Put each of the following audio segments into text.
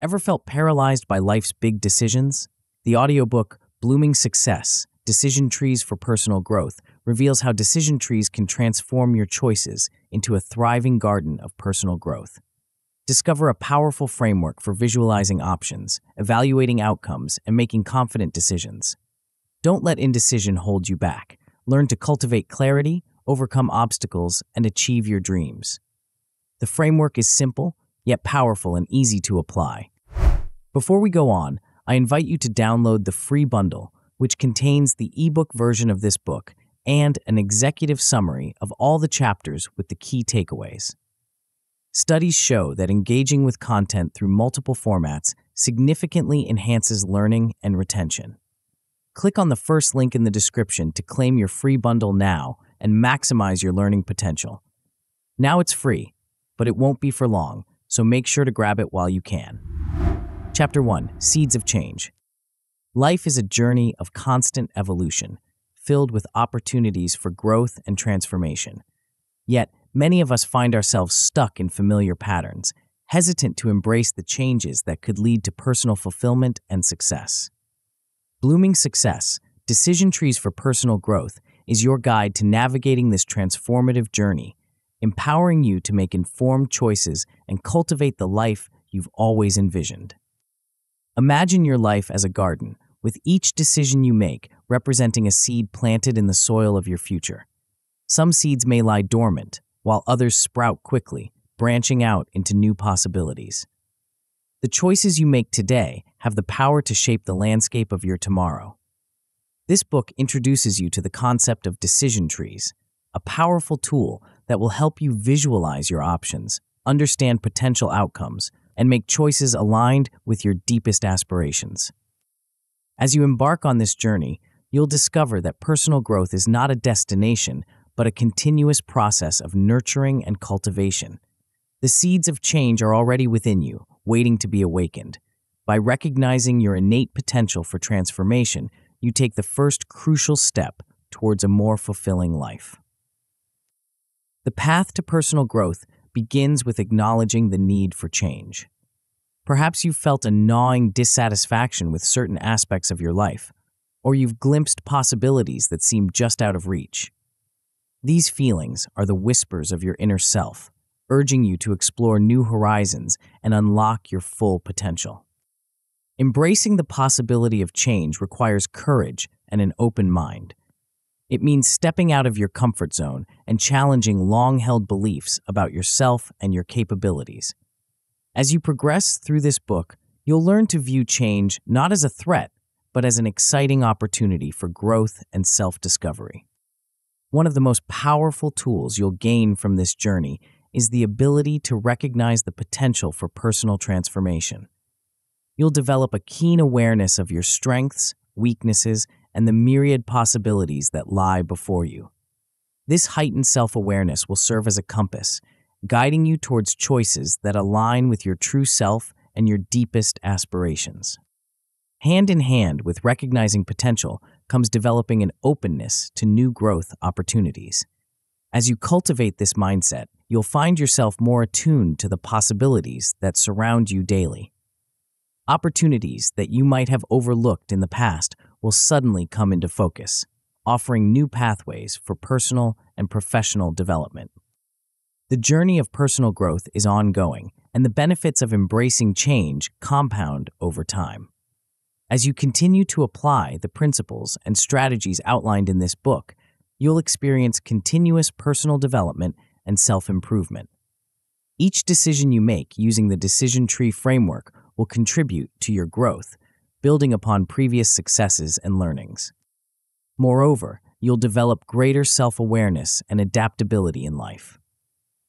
Ever felt paralyzed by life's big decisions? The audiobook Blooming Success Decision Trees for Personal Growth reveals how decision trees can transform your choices into a thriving garden of personal growth. Discover a powerful framework for visualizing options, evaluating outcomes, and making confident decisions. Don't let indecision hold you back. Learn to cultivate clarity, overcome obstacles, and achieve your dreams. The framework is simple, yet powerful and easy to apply. Before we go on, I invite you to download the free bundle, which contains the ebook version of this book and an executive summary of all the chapters with the key takeaways. Studies show that engaging with content through multiple formats significantly enhances learning and retention. Click on the first link in the description to claim your free bundle now and maximize your learning potential. Now it's free, but it won't be for long so make sure to grab it while you can. Chapter 1 Seeds of Change Life is a journey of constant evolution, filled with opportunities for growth and transformation. Yet, many of us find ourselves stuck in familiar patterns, hesitant to embrace the changes that could lead to personal fulfillment and success. Blooming Success Decision Trees for Personal Growth is your guide to navigating this transformative journey empowering you to make informed choices and cultivate the life you've always envisioned. Imagine your life as a garden, with each decision you make representing a seed planted in the soil of your future. Some seeds may lie dormant, while others sprout quickly, branching out into new possibilities. The choices you make today have the power to shape the landscape of your tomorrow. This book introduces you to the concept of decision trees, a powerful tool that will help you visualize your options, understand potential outcomes, and make choices aligned with your deepest aspirations. As you embark on this journey, you'll discover that personal growth is not a destination, but a continuous process of nurturing and cultivation. The seeds of change are already within you, waiting to be awakened. By recognizing your innate potential for transformation, you take the first crucial step towards a more fulfilling life. The path to personal growth begins with acknowledging the need for change. Perhaps you've felt a gnawing dissatisfaction with certain aspects of your life, or you've glimpsed possibilities that seem just out of reach. These feelings are the whispers of your inner self, urging you to explore new horizons and unlock your full potential. Embracing the possibility of change requires courage and an open mind, it means stepping out of your comfort zone and challenging long held beliefs about yourself and your capabilities. As you progress through this book, you'll learn to view change not as a threat, but as an exciting opportunity for growth and self discovery. One of the most powerful tools you'll gain from this journey is the ability to recognize the potential for personal transformation. You'll develop a keen awareness of your strengths, weaknesses, and the myriad possibilities that lie before you. This heightened self awareness will serve as a compass, guiding you towards choices that align with your true self and your deepest aspirations. Hand in hand with recognizing potential comes developing an openness to new growth opportunities. As you cultivate this mindset, you'll find yourself more attuned to the possibilities that surround you daily. Opportunities that you might have overlooked in the past will suddenly come into focus, offering new pathways for personal and professional development. The journey of personal growth is ongoing, and the benefits of embracing change compound over time. As you continue to apply the principles and strategies outlined in this book, you'll experience continuous personal development and self improvement. Each decision you make using the decision tree framework will contribute to your growth building upon previous successes and learnings. Moreover, you'll develop greater self awareness and adaptability in life.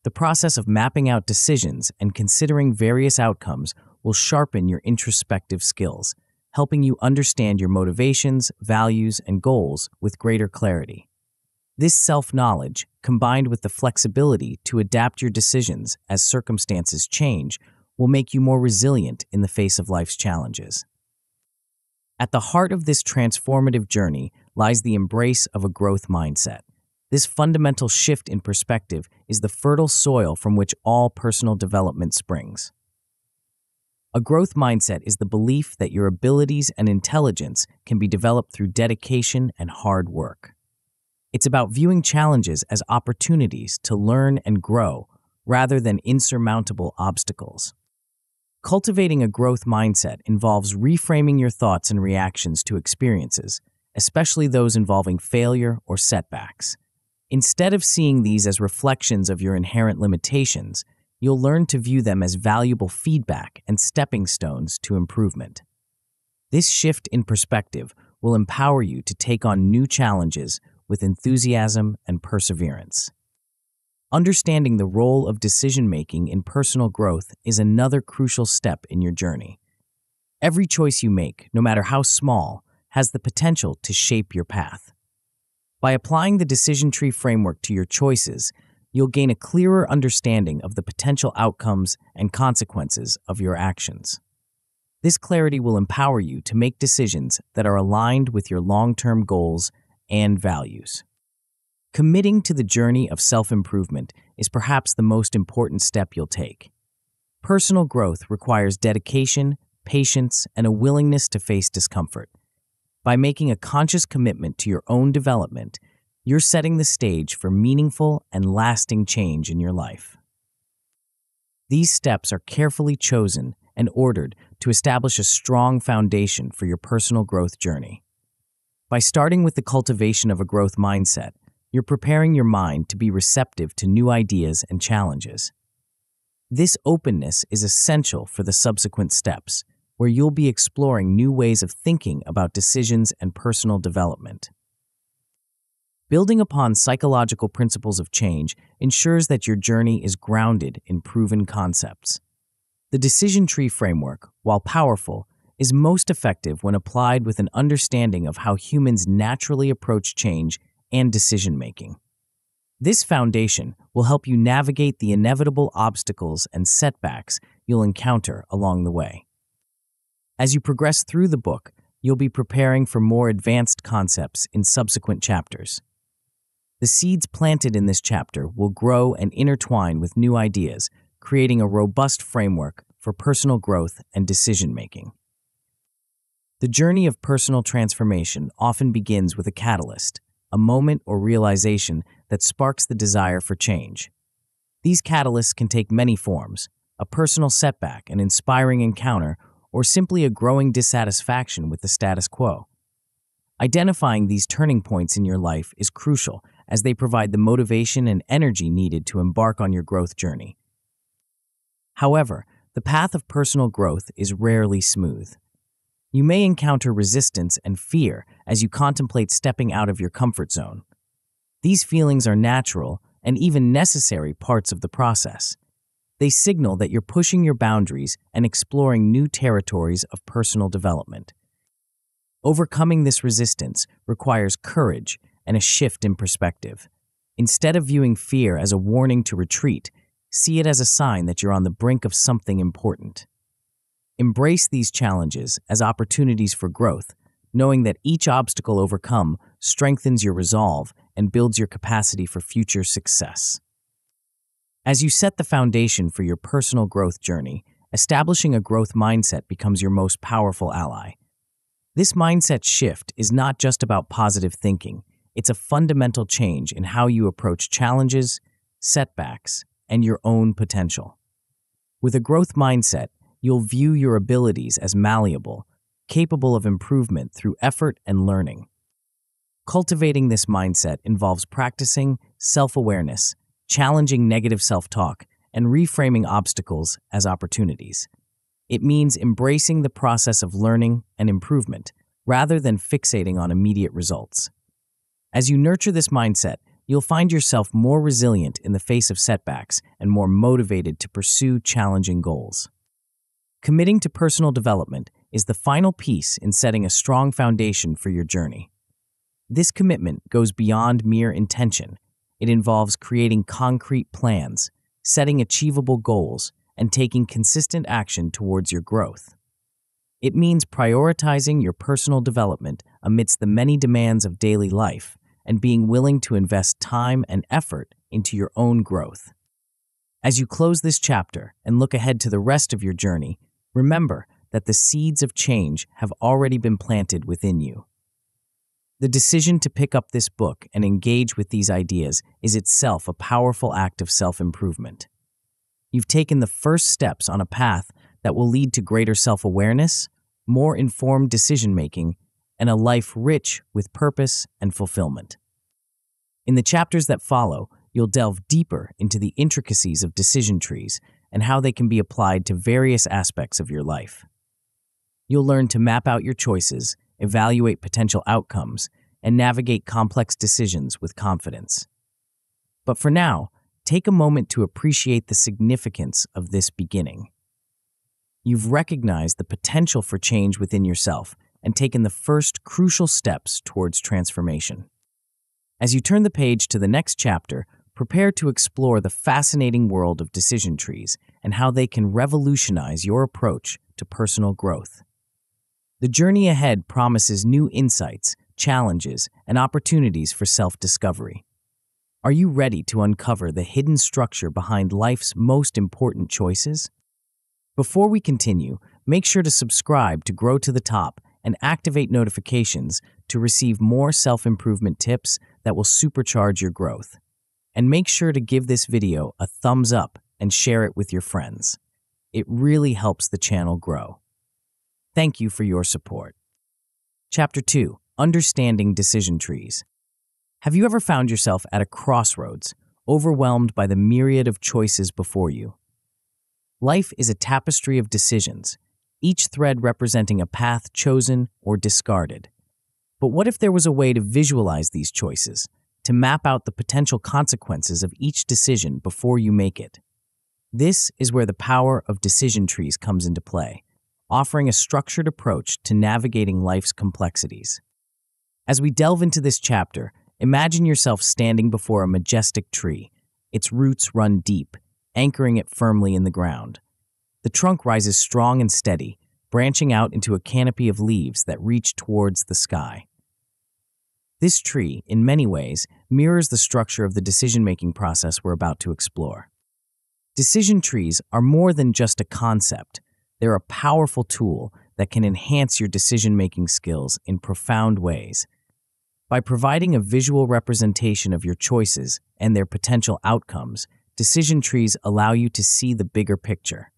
The process of mapping out decisions and considering various outcomes will sharpen your introspective skills, helping you understand your motivations, values, and goals with greater clarity. This self knowledge, combined with the flexibility to adapt your decisions as circumstances change, will make you more resilient in the face of life's challenges. At the heart of this transformative journey lies the embrace of a growth mindset. This fundamental shift in perspective is the fertile soil from which all personal development springs. A growth mindset is the belief that your abilities and intelligence can be developed through dedication and hard work. It's about viewing challenges as opportunities to learn and grow rather than insurmountable obstacles. Cultivating a growth mindset involves reframing your thoughts and reactions to experiences, especially those involving failure or setbacks. Instead of seeing these as reflections of your inherent limitations, you'll learn to view them as valuable feedback and stepping stones to improvement. This shift in perspective will empower you to take on new challenges with enthusiasm and perseverance. Understanding the role of decision making in personal growth is another crucial step in your journey. Every choice you make, no matter how small, has the potential to shape your path. By applying the decision tree framework to your choices, you'll gain a clearer understanding of the potential outcomes and consequences of your actions. This clarity will empower you to make decisions that are aligned with your long term goals and values. Committing to the journey of self improvement is perhaps the most important step you'll take. Personal growth requires dedication, patience, and a willingness to face discomfort. By making a conscious commitment to your own development, you're setting the stage for meaningful and lasting change in your life. These steps are carefully chosen and ordered to establish a strong foundation for your personal growth journey. By starting with the cultivation of a growth mindset, you're preparing your mind to be receptive to new ideas and challenges. This openness is essential for the subsequent steps, where you'll be exploring new ways of thinking about decisions and personal development. Building upon psychological principles of change ensures that your journey is grounded in proven concepts. The decision tree framework, while powerful, is most effective when applied with an understanding of how humans naturally approach change and decision making. This foundation will help you navigate the inevitable obstacles and setbacks you'll encounter along the way. As you progress through the book, you'll be preparing for more advanced concepts in subsequent chapters. The seeds planted in this chapter will grow and intertwine with new ideas, creating a robust framework for personal growth and decision making. The journey of personal transformation often begins with a catalyst a moment or realization that sparks the desire for change. These catalysts can take many forms a personal setback, an inspiring encounter, or simply a growing dissatisfaction with the status quo. Identifying these turning points in your life is crucial as they provide the motivation and energy needed to embark on your growth journey. However, the path of personal growth is rarely smooth. You may encounter resistance and fear as you contemplate stepping out of your comfort zone. These feelings are natural and even necessary parts of the process. They signal that you're pushing your boundaries and exploring new territories of personal development. Overcoming this resistance requires courage and a shift in perspective. Instead of viewing fear as a warning to retreat, see it as a sign that you're on the brink of something important. Embrace these challenges as opportunities for growth, knowing that each obstacle overcome strengthens your resolve and builds your capacity for future success. As you set the foundation for your personal growth journey, establishing a growth mindset becomes your most powerful ally. This mindset shift is not just about positive thinking, it's a fundamental change in how you approach challenges, setbacks, and your own potential. With a growth mindset, you'll view your abilities as malleable, capable of improvement through effort and learning. Cultivating this mindset involves practicing self awareness, challenging negative self talk, and reframing obstacles as opportunities. It means embracing the process of learning and improvement rather than fixating on immediate results. As you nurture this mindset, you'll find yourself more resilient in the face of setbacks and more motivated to pursue challenging goals. Committing to personal development is the final piece in setting a strong foundation for your journey. This commitment goes beyond mere intention. It involves creating concrete plans, setting achievable goals, and taking consistent action towards your growth. It means prioritizing your personal development amidst the many demands of daily life and being willing to invest time and effort into your own growth. As you close this chapter and look ahead to the rest of your journey, Remember that the seeds of change have already been planted within you. The decision to pick up this book and engage with these ideas is itself a powerful act of self improvement. You've taken the first steps on a path that will lead to greater self awareness, more informed decision making, and a life rich with purpose and fulfillment. In the chapters that follow, you'll delve deeper into the intricacies of decision trees and how they can be applied to various aspects of your life. You'll learn to map out your choices, evaluate potential outcomes, and navigate complex decisions with confidence. But for now, take a moment to appreciate the significance of this beginning. You've recognized the potential for change within yourself and taken the first crucial steps towards transformation. As you turn the page to the next chapter, Prepare to explore the fascinating world of decision trees and how they can revolutionize your approach to personal growth. The journey ahead promises new insights, challenges, and opportunities for self discovery. Are you ready to uncover the hidden structure behind life's most important choices? Before we continue, make sure to subscribe to Grow to the Top and activate notifications to receive more self improvement tips that will supercharge your growth. And make sure to give this video a thumbs up and share it with your friends. It really helps the channel grow. Thank you for your support. Chapter 2 Understanding Decision Trees. Have you ever found yourself at a crossroads, overwhelmed by the myriad of choices before you? Life is a tapestry of decisions, each thread representing a path chosen or discarded. But what if there was a way to visualize these choices, to map out the potential consequences of each decision before you make it. This is where the power of decision trees comes into play, offering a structured approach to navigating life's complexities. As we delve into this chapter, imagine yourself standing before a majestic tree. Its roots run deep, anchoring it firmly in the ground. The trunk rises strong and steady, branching out into a canopy of leaves that reach towards the sky. This tree, in many ways, mirrors the structure of the decision making process we're about to explore. Decision trees are more than just a concept, they're a powerful tool that can enhance your decision making skills in profound ways. By providing a visual representation of your choices and their potential outcomes, decision trees allow you to see the bigger picture.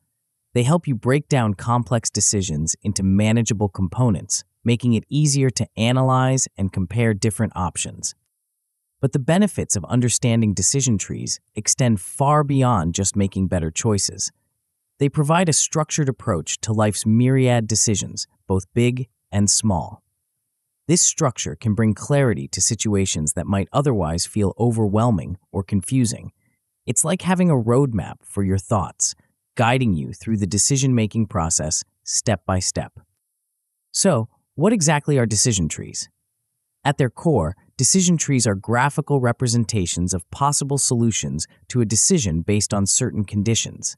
They help you break down complex decisions into manageable components, making it easier to analyze and compare different options. But the benefits of understanding decision trees extend far beyond just making better choices. They provide a structured approach to life's myriad decisions, both big and small. This structure can bring clarity to situations that might otherwise feel overwhelming or confusing. It's like having a roadmap for your thoughts, guiding you through the decision making process step by step. So, what exactly are decision trees? At their core, Decision trees are graphical representations of possible solutions to a decision based on certain conditions.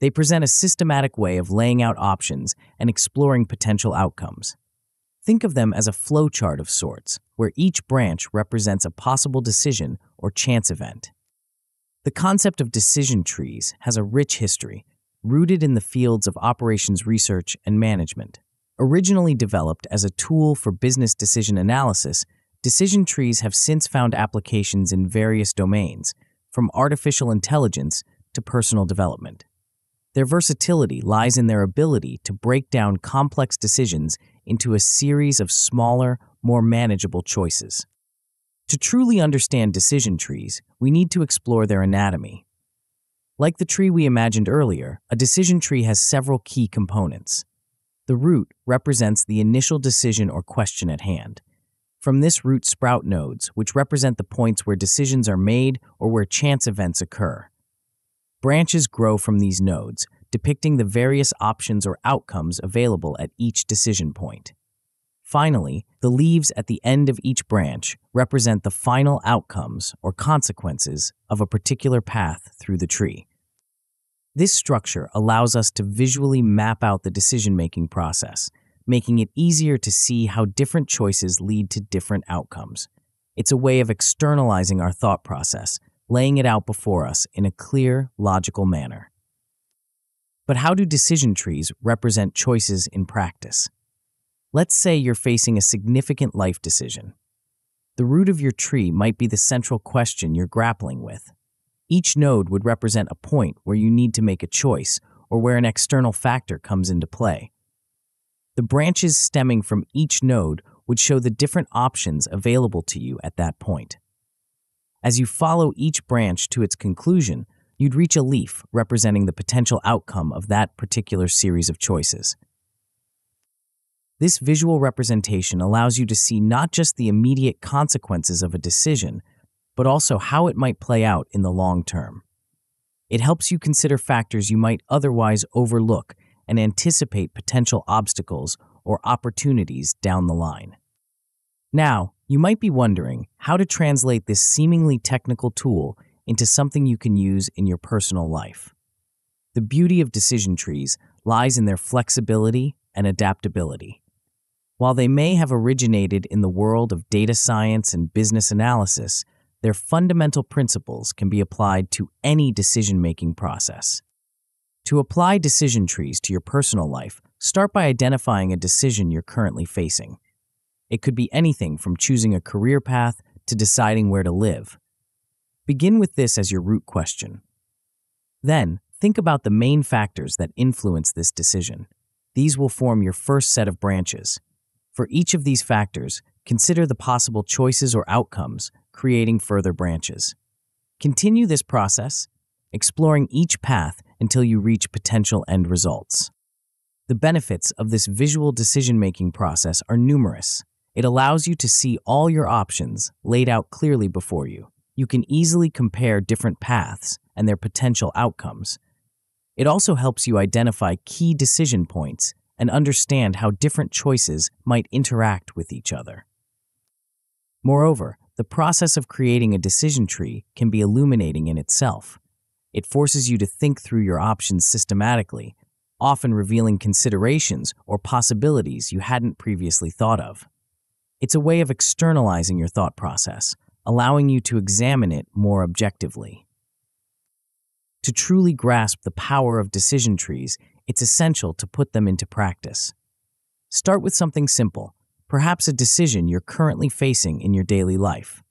They present a systematic way of laying out options and exploring potential outcomes. Think of them as a flowchart of sorts, where each branch represents a possible decision or chance event. The concept of decision trees has a rich history, rooted in the fields of operations research and management. Originally developed as a tool for business decision analysis, Decision trees have since found applications in various domains, from artificial intelligence to personal development. Their versatility lies in their ability to break down complex decisions into a series of smaller, more manageable choices. To truly understand decision trees, we need to explore their anatomy. Like the tree we imagined earlier, a decision tree has several key components. The root represents the initial decision or question at hand. From this root sprout nodes, which represent the points where decisions are made or where chance events occur. Branches grow from these nodes, depicting the various options or outcomes available at each decision point. Finally, the leaves at the end of each branch represent the final outcomes or consequences of a particular path through the tree. This structure allows us to visually map out the decision making process making it easier to see how different choices lead to different outcomes. It's a way of externalizing our thought process, laying it out before us in a clear, logical manner. But how do decision trees represent choices in practice? Let's say you're facing a significant life decision. The root of your tree might be the central question you're grappling with. Each node would represent a point where you need to make a choice or where an external factor comes into play. The branches stemming from each node would show the different options available to you at that point. As you follow each branch to its conclusion, you'd reach a leaf representing the potential outcome of that particular series of choices. This visual representation allows you to see not just the immediate consequences of a decision, but also how it might play out in the long term. It helps you consider factors you might otherwise overlook and anticipate potential obstacles or opportunities down the line. Now, you might be wondering how to translate this seemingly technical tool into something you can use in your personal life. The beauty of decision trees lies in their flexibility and adaptability. While they may have originated in the world of data science and business analysis, their fundamental principles can be applied to any decision making process. To apply decision trees to your personal life, start by identifying a decision you're currently facing. It could be anything from choosing a career path to deciding where to live. Begin with this as your root question. Then, think about the main factors that influence this decision. These will form your first set of branches. For each of these factors, consider the possible choices or outcomes, creating further branches. Continue this process, exploring each path until you reach potential end results. The benefits of this visual decision making process are numerous. It allows you to see all your options laid out clearly before you. You can easily compare different paths and their potential outcomes. It also helps you identify key decision points and understand how different choices might interact with each other. Moreover, the process of creating a decision tree can be illuminating in itself. It forces you to think through your options systematically, often revealing considerations or possibilities you hadn't previously thought of. It's a way of externalizing your thought process, allowing you to examine it more objectively. To truly grasp the power of decision trees, it's essential to put them into practice. Start with something simple, perhaps a decision you're currently facing in your daily life.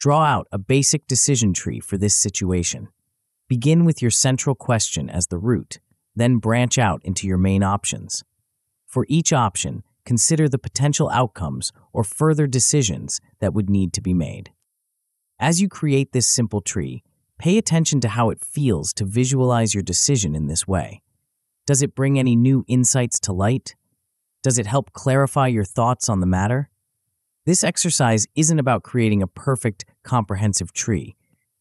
Draw out a basic decision tree for this situation. Begin with your central question as the root, then branch out into your main options. For each option, consider the potential outcomes or further decisions that would need to be made. As you create this simple tree, pay attention to how it feels to visualize your decision in this way. Does it bring any new insights to light? Does it help clarify your thoughts on the matter? This exercise isn't about creating a perfect, comprehensive tree.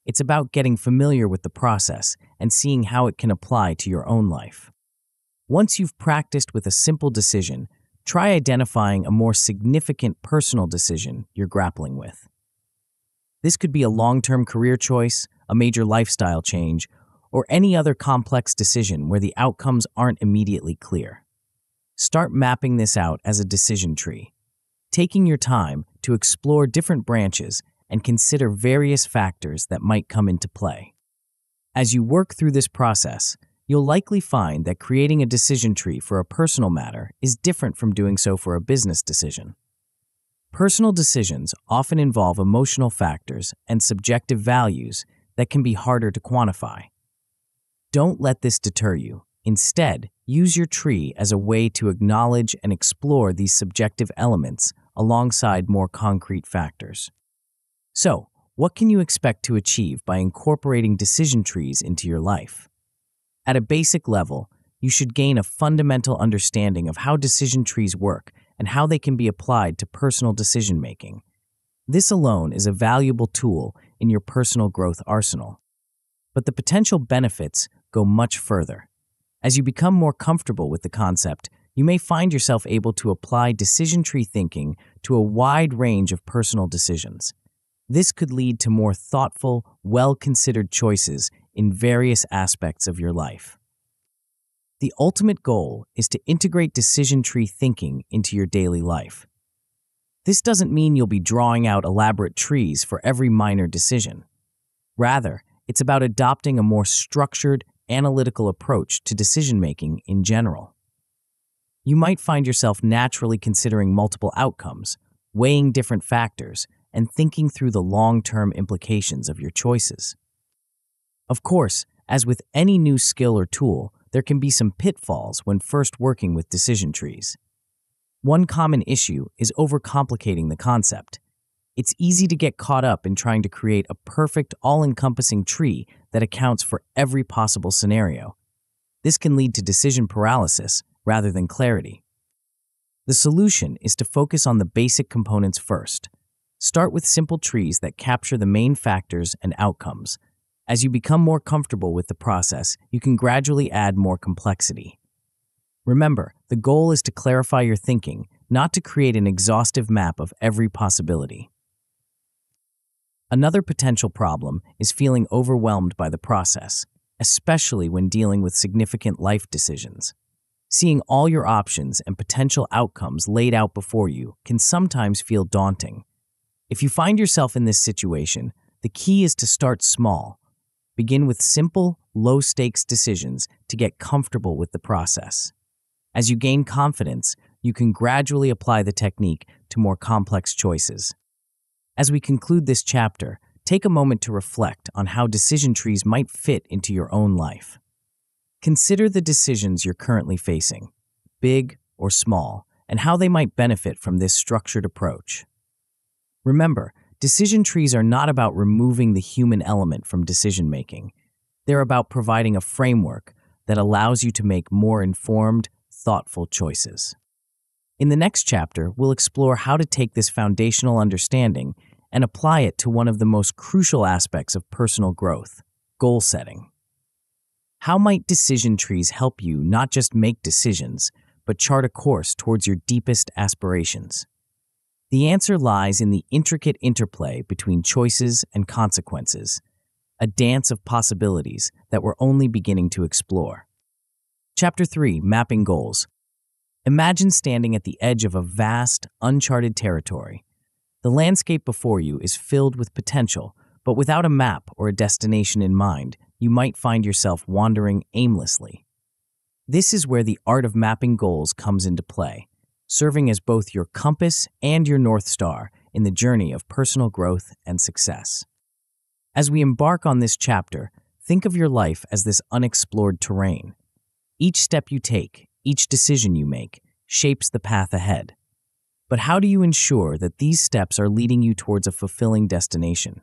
It's about getting familiar with the process and seeing how it can apply to your own life. Once you've practiced with a simple decision, try identifying a more significant personal decision you're grappling with. This could be a long term career choice, a major lifestyle change, or any other complex decision where the outcomes aren't immediately clear. Start mapping this out as a decision tree, taking your time to explore different branches and consider various factors that might come into play. As you work through this process, you'll likely find that creating a decision tree for a personal matter is different from doing so for a business decision. Personal decisions often involve emotional factors and subjective values that can be harder to quantify. Don't let this deter you. Instead, use your tree as a way to acknowledge and explore these subjective elements alongside more concrete factors. So, what can you expect to achieve by incorporating decision trees into your life? At a basic level, you should gain a fundamental understanding of how decision trees work and how they can be applied to personal decision making. This alone is a valuable tool in your personal growth arsenal. But the potential benefits go much further. As you become more comfortable with the concept, you may find yourself able to apply decision tree thinking to a wide range of personal decisions. This could lead to more thoughtful, well considered choices in various aspects of your life. The ultimate goal is to integrate decision tree thinking into your daily life. This doesn't mean you'll be drawing out elaborate trees for every minor decision. Rather, it's about adopting a more structured, analytical approach to decision making in general. You might find yourself naturally considering multiple outcomes, weighing different factors, and thinking through the long term implications of your choices. Of course, as with any new skill or tool, there can be some pitfalls when first working with decision trees. One common issue is overcomplicating the concept. It's easy to get caught up in trying to create a perfect, all encompassing tree that accounts for every possible scenario. This can lead to decision paralysis rather than clarity. The solution is to focus on the basic components first Start with simple trees that capture the main factors and outcomes. As you become more comfortable with the process, you can gradually add more complexity. Remember, the goal is to clarify your thinking, not to create an exhaustive map of every possibility. Another potential problem is feeling overwhelmed by the process, especially when dealing with significant life decisions. Seeing all your options and potential outcomes laid out before you can sometimes feel daunting. If you find yourself in this situation, the key is to start small. Begin with simple, low stakes decisions to get comfortable with the process. As you gain confidence, you can gradually apply the technique to more complex choices. As we conclude this chapter, take a moment to reflect on how decision trees might fit into your own life. Consider the decisions you're currently facing, big or small, and how they might benefit from this structured approach. Remember, decision trees are not about removing the human element from decision making. They're about providing a framework that allows you to make more informed, thoughtful choices. In the next chapter, we'll explore how to take this foundational understanding and apply it to one of the most crucial aspects of personal growth goal setting. How might decision trees help you not just make decisions, but chart a course towards your deepest aspirations? The answer lies in the intricate interplay between choices and consequences, a dance of possibilities that we're only beginning to explore. Chapter 3 Mapping Goals Imagine standing at the edge of a vast, uncharted territory. The landscape before you is filled with potential, but without a map or a destination in mind, you might find yourself wandering aimlessly. This is where the art of mapping goals comes into play serving as both your compass and your North Star in the journey of personal growth and success. As we embark on this chapter, think of your life as this unexplored terrain. Each step you take, each decision you make, shapes the path ahead. But how do you ensure that these steps are leading you towards a fulfilling destination?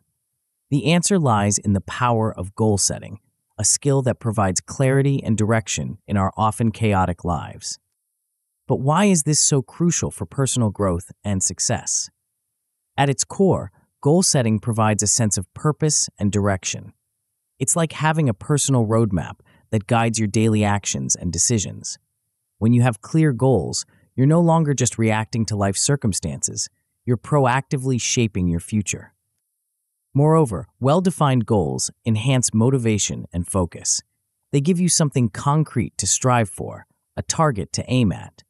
The answer lies in the power of goal setting, a skill that provides clarity and direction in our often chaotic lives. But why is this so crucial for personal growth and success? At its core, goal setting provides a sense of purpose and direction. It's like having a personal roadmap that guides your daily actions and decisions. When you have clear goals, you're no longer just reacting to life circumstances, you're proactively shaping your future. Moreover, well defined goals enhance motivation and focus. They give you something concrete to strive for, a target to aim at.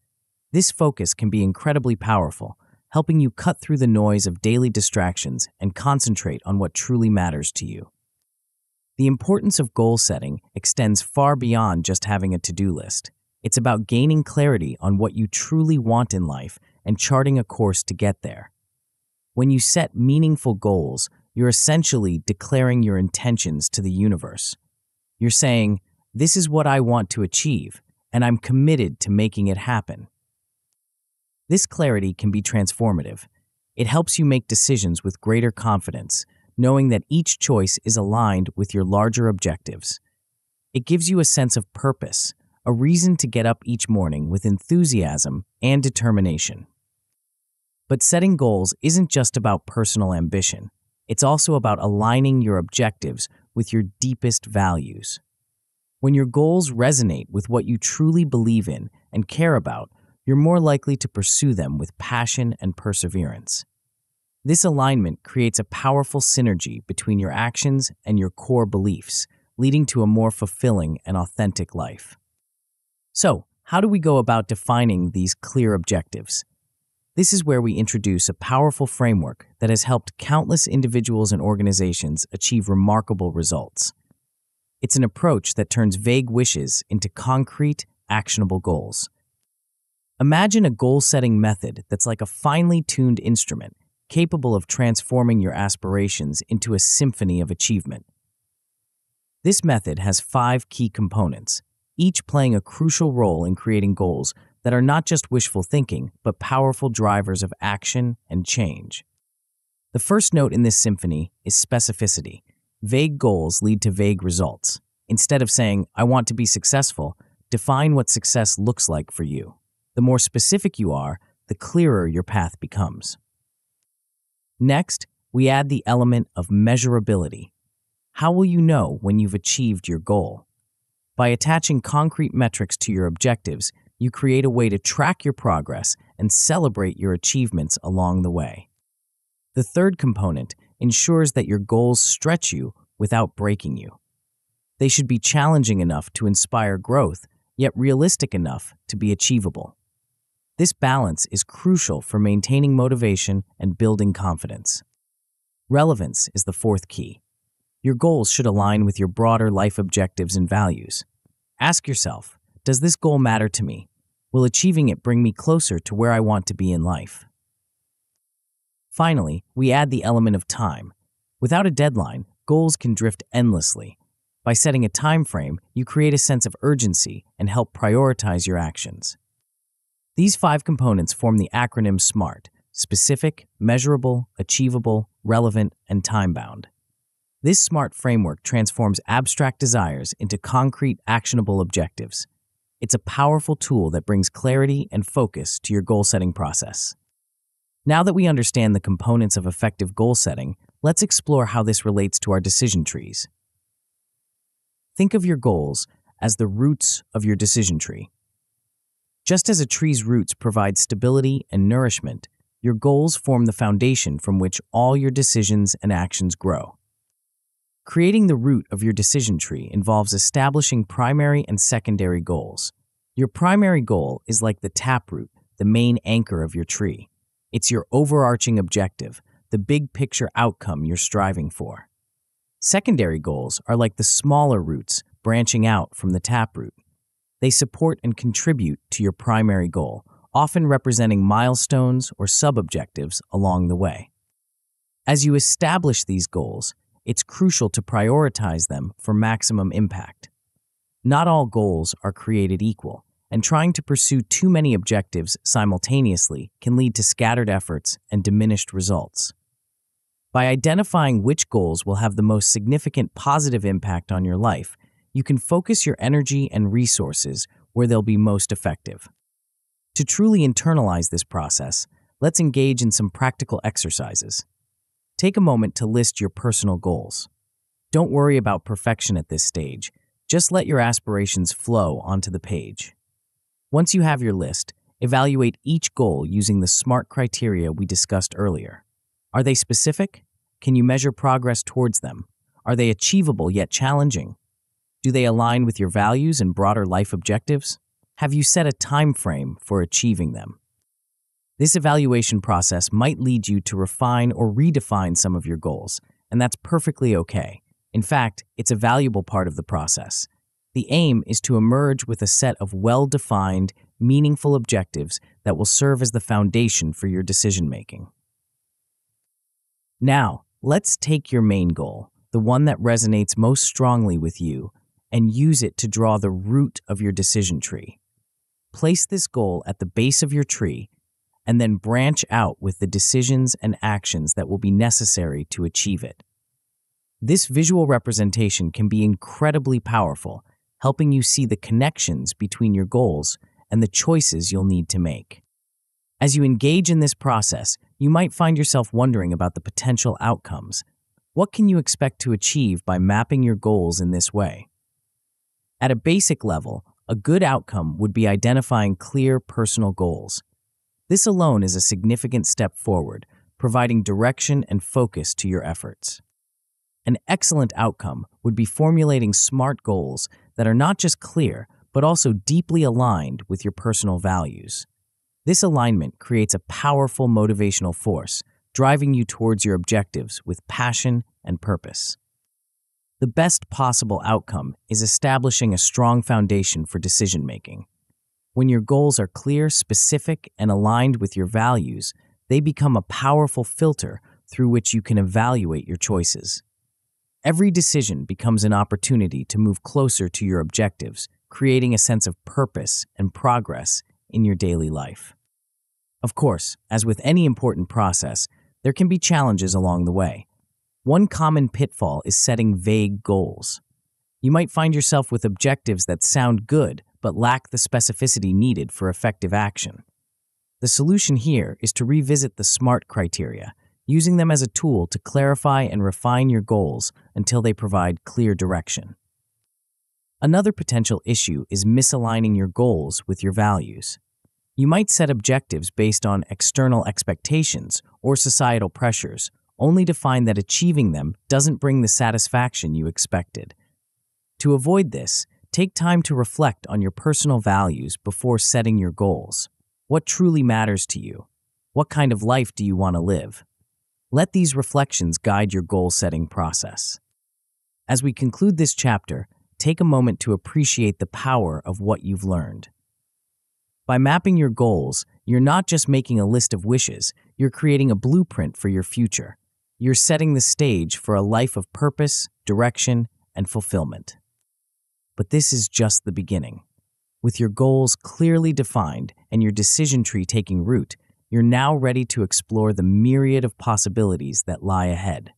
This focus can be incredibly powerful, helping you cut through the noise of daily distractions and concentrate on what truly matters to you. The importance of goal setting extends far beyond just having a to do list. It's about gaining clarity on what you truly want in life and charting a course to get there. When you set meaningful goals, you're essentially declaring your intentions to the universe. You're saying, This is what I want to achieve, and I'm committed to making it happen. This clarity can be transformative. It helps you make decisions with greater confidence, knowing that each choice is aligned with your larger objectives. It gives you a sense of purpose, a reason to get up each morning with enthusiasm and determination. But setting goals isn't just about personal ambition, it's also about aligning your objectives with your deepest values. When your goals resonate with what you truly believe in and care about, you're more likely to pursue them with passion and perseverance. This alignment creates a powerful synergy between your actions and your core beliefs, leading to a more fulfilling and authentic life. So, how do we go about defining these clear objectives? This is where we introduce a powerful framework that has helped countless individuals and organizations achieve remarkable results. It's an approach that turns vague wishes into concrete, actionable goals. Imagine a goal setting method that's like a finely tuned instrument capable of transforming your aspirations into a symphony of achievement. This method has five key components, each playing a crucial role in creating goals that are not just wishful thinking, but powerful drivers of action and change. The first note in this symphony is specificity. Vague goals lead to vague results. Instead of saying, I want to be successful, define what success looks like for you. The more specific you are, the clearer your path becomes. Next, we add the element of measurability. How will you know when you've achieved your goal? By attaching concrete metrics to your objectives, you create a way to track your progress and celebrate your achievements along the way. The third component ensures that your goals stretch you without breaking you. They should be challenging enough to inspire growth, yet realistic enough to be achievable. This balance is crucial for maintaining motivation and building confidence. Relevance is the fourth key. Your goals should align with your broader life objectives and values. Ask yourself Does this goal matter to me? Will achieving it bring me closer to where I want to be in life? Finally, we add the element of time. Without a deadline, goals can drift endlessly. By setting a time frame, you create a sense of urgency and help prioritize your actions. These five components form the acronym SMART specific, measurable, achievable, relevant, and time bound. This SMART framework transforms abstract desires into concrete, actionable objectives. It's a powerful tool that brings clarity and focus to your goal setting process. Now that we understand the components of effective goal setting, let's explore how this relates to our decision trees. Think of your goals as the roots of your decision tree. Just as a tree's roots provide stability and nourishment, your goals form the foundation from which all your decisions and actions grow. Creating the root of your decision tree involves establishing primary and secondary goals. Your primary goal is like the taproot, the main anchor of your tree. It's your overarching objective, the big picture outcome you're striving for. Secondary goals are like the smaller roots branching out from the taproot. They support and contribute to your primary goal, often representing milestones or sub-objectives along the way. As you establish these goals, it's crucial to prioritize them for maximum impact. Not all goals are created equal, and trying to pursue too many objectives simultaneously can lead to scattered efforts and diminished results. By identifying which goals will have the most significant positive impact on your life, you can focus your energy and resources where they'll be most effective. To truly internalize this process, let's engage in some practical exercises. Take a moment to list your personal goals. Don't worry about perfection at this stage, just let your aspirations flow onto the page. Once you have your list, evaluate each goal using the SMART criteria we discussed earlier. Are they specific? Can you measure progress towards them? Are they achievable yet challenging? Do they align with your values and broader life objectives? Have you set a time frame for achieving them? This evaluation process might lead you to refine or redefine some of your goals, and that's perfectly okay. In fact, it's a valuable part of the process. The aim is to emerge with a set of well defined, meaningful objectives that will serve as the foundation for your decision making. Now, let's take your main goal, the one that resonates most strongly with you, and use it to draw the root of your decision tree. Place this goal at the base of your tree and then branch out with the decisions and actions that will be necessary to achieve it. This visual representation can be incredibly powerful, helping you see the connections between your goals and the choices you'll need to make. As you engage in this process, you might find yourself wondering about the potential outcomes. What can you expect to achieve by mapping your goals in this way? At a basic level, a good outcome would be identifying clear personal goals. This alone is a significant step forward, providing direction and focus to your efforts. An excellent outcome would be formulating smart goals that are not just clear, but also deeply aligned with your personal values. This alignment creates a powerful motivational force, driving you towards your objectives with passion and purpose. The best possible outcome is establishing a strong foundation for decision making. When your goals are clear, specific, and aligned with your values, they become a powerful filter through which you can evaluate your choices. Every decision becomes an opportunity to move closer to your objectives, creating a sense of purpose and progress in your daily life. Of course, as with any important process, there can be challenges along the way. One common pitfall is setting vague goals. You might find yourself with objectives that sound good but lack the specificity needed for effective action. The solution here is to revisit the SMART criteria, using them as a tool to clarify and refine your goals until they provide clear direction. Another potential issue is misaligning your goals with your values. You might set objectives based on external expectations or societal pressures, only to find that achieving them doesn't bring the satisfaction you expected. To avoid this, take time to reflect on your personal values before setting your goals. What truly matters to you? What kind of life do you want to live? Let these reflections guide your goal setting process. As we conclude this chapter, take a moment to appreciate the power of what you've learned. By mapping your goals, you're not just making a list of wishes, you're creating a blueprint for your future you're setting the stage for a life of purpose, direction, and fulfillment. But this is just the beginning. With your goals clearly defined and your decision tree taking root, you're now ready to explore the myriad of possibilities that lie ahead.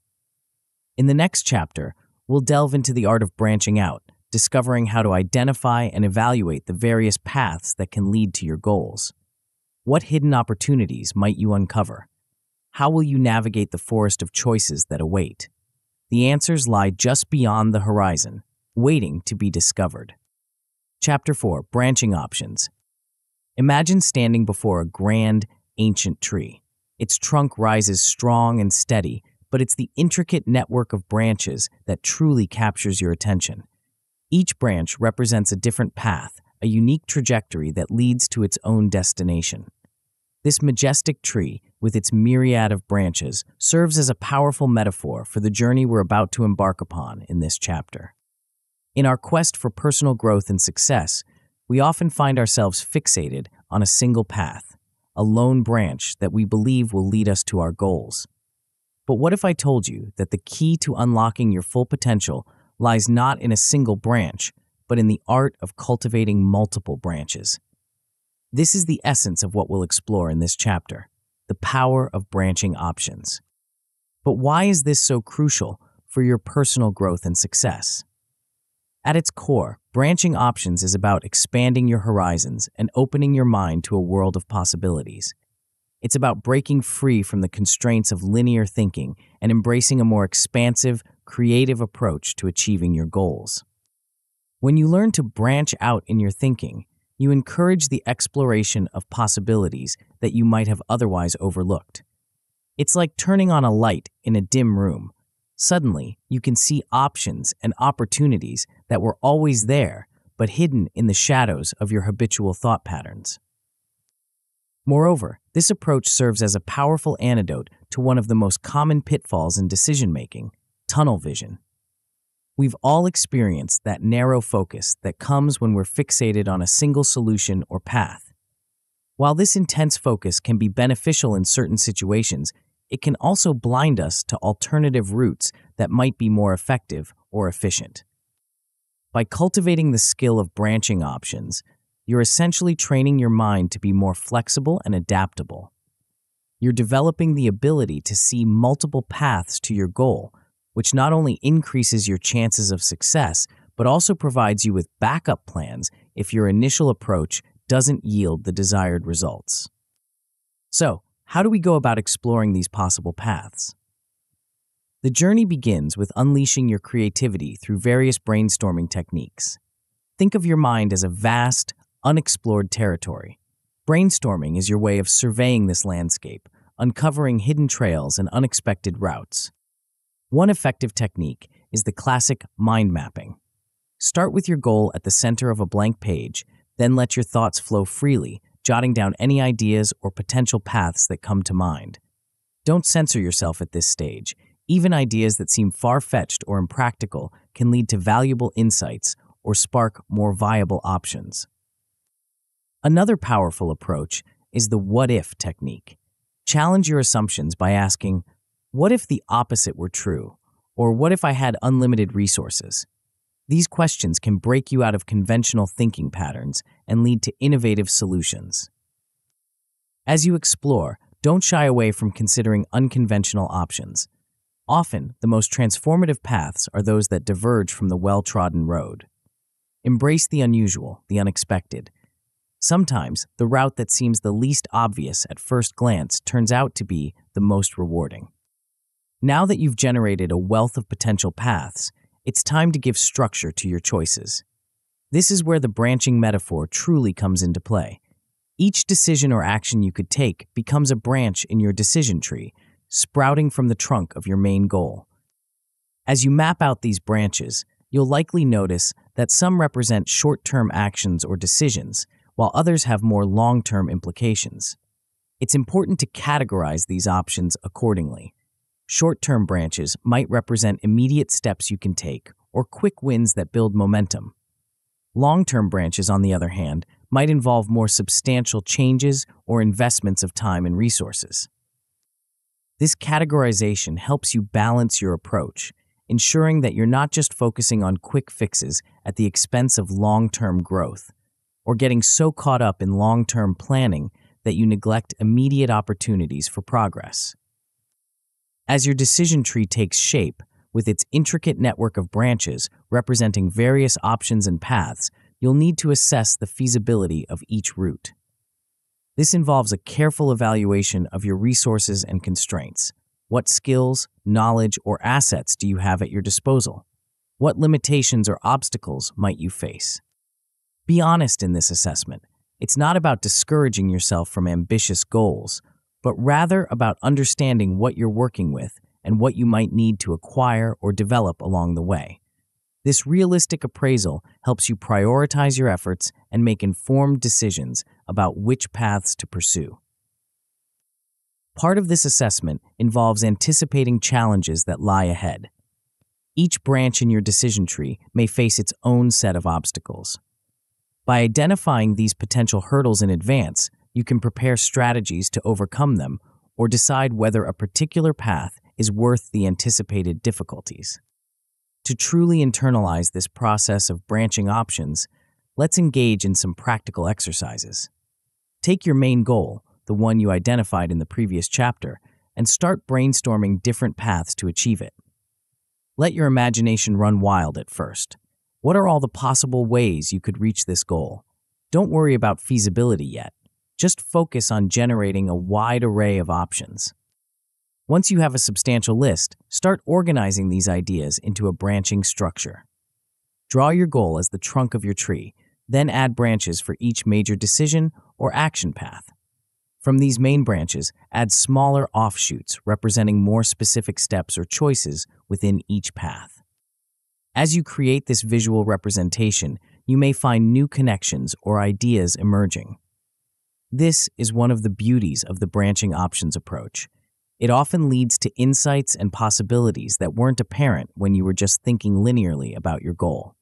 In the next chapter, we'll delve into the art of branching out, discovering how to identify and evaluate the various paths that can lead to your goals. What hidden opportunities might you uncover? How will you navigate the forest of choices that await? The answers lie just beyond the horizon, waiting to be discovered. Chapter 4 Branching Options Imagine standing before a grand, ancient tree. Its trunk rises strong and steady, but it's the intricate network of branches that truly captures your attention. Each branch represents a different path, a unique trajectory that leads to its own destination. This majestic tree, with its myriad of branches, serves as a powerful metaphor for the journey we're about to embark upon in this chapter. In our quest for personal growth and success, we often find ourselves fixated on a single path, a lone branch that we believe will lead us to our goals. But what if I told you that the key to unlocking your full potential lies not in a single branch, but in the art of cultivating multiple branches? This is the essence of what we'll explore in this chapter the power of branching options. But why is this so crucial for your personal growth and success? At its core, branching options is about expanding your horizons and opening your mind to a world of possibilities. It's about breaking free from the constraints of linear thinking and embracing a more expansive, creative approach to achieving your goals. When you learn to branch out in your thinking, you encourage the exploration of possibilities that you might have otherwise overlooked. It's like turning on a light in a dim room. Suddenly, you can see options and opportunities that were always there but hidden in the shadows of your habitual thought patterns. Moreover, this approach serves as a powerful antidote to one of the most common pitfalls in decision making tunnel vision. We've all experienced that narrow focus that comes when we're fixated on a single solution or path. While this intense focus can be beneficial in certain situations, it can also blind us to alternative routes that might be more effective or efficient. By cultivating the skill of branching options, you're essentially training your mind to be more flexible and adaptable. You're developing the ability to see multiple paths to your goal which not only increases your chances of success, but also provides you with backup plans if your initial approach doesn't yield the desired results. So, how do we go about exploring these possible paths? The journey begins with unleashing your creativity through various brainstorming techniques. Think of your mind as a vast, unexplored territory. Brainstorming is your way of surveying this landscape, uncovering hidden trails and unexpected routes. One effective technique is the classic mind mapping. Start with your goal at the center of a blank page, then let your thoughts flow freely, jotting down any ideas or potential paths that come to mind. Don't censor yourself at this stage. Even ideas that seem far fetched or impractical can lead to valuable insights or spark more viable options. Another powerful approach is the what if technique. Challenge your assumptions by asking, what if the opposite were true? Or what if I had unlimited resources? These questions can break you out of conventional thinking patterns and lead to innovative solutions. As you explore, don't shy away from considering unconventional options. Often, the most transformative paths are those that diverge from the well trodden road. Embrace the unusual, the unexpected. Sometimes, the route that seems the least obvious at first glance turns out to be the most rewarding. Now that you've generated a wealth of potential paths, it's time to give structure to your choices. This is where the branching metaphor truly comes into play. Each decision or action you could take becomes a branch in your decision tree, sprouting from the trunk of your main goal. As you map out these branches, you'll likely notice that some represent short term actions or decisions, while others have more long term implications. It's important to categorize these options accordingly. Short term branches might represent immediate steps you can take or quick wins that build momentum. Long term branches, on the other hand, might involve more substantial changes or investments of time and resources. This categorization helps you balance your approach, ensuring that you're not just focusing on quick fixes at the expense of long term growth, or getting so caught up in long term planning that you neglect immediate opportunities for progress. As your decision tree takes shape, with its intricate network of branches representing various options and paths, you'll need to assess the feasibility of each route. This involves a careful evaluation of your resources and constraints. What skills, knowledge, or assets do you have at your disposal? What limitations or obstacles might you face? Be honest in this assessment. It's not about discouraging yourself from ambitious goals, but rather about understanding what you're working with and what you might need to acquire or develop along the way. This realistic appraisal helps you prioritize your efforts and make informed decisions about which paths to pursue. Part of this assessment involves anticipating challenges that lie ahead. Each branch in your decision tree may face its own set of obstacles. By identifying these potential hurdles in advance, you can prepare strategies to overcome them or decide whether a particular path is worth the anticipated difficulties. To truly internalize this process of branching options, let's engage in some practical exercises. Take your main goal, the one you identified in the previous chapter, and start brainstorming different paths to achieve it. Let your imagination run wild at first. What are all the possible ways you could reach this goal? Don't worry about feasibility yet just focus on generating a wide array of options. Once you have a substantial list, start organizing these ideas into a branching structure. Draw your goal as the trunk of your tree, then add branches for each major decision or action path. From these main branches, add smaller offshoots representing more specific steps or choices within each path. As you create this visual representation, you may find new connections or ideas emerging. This is one of the beauties of the branching options approach. It often leads to insights and possibilities that weren't apparent when you were just thinking linearly about your goal.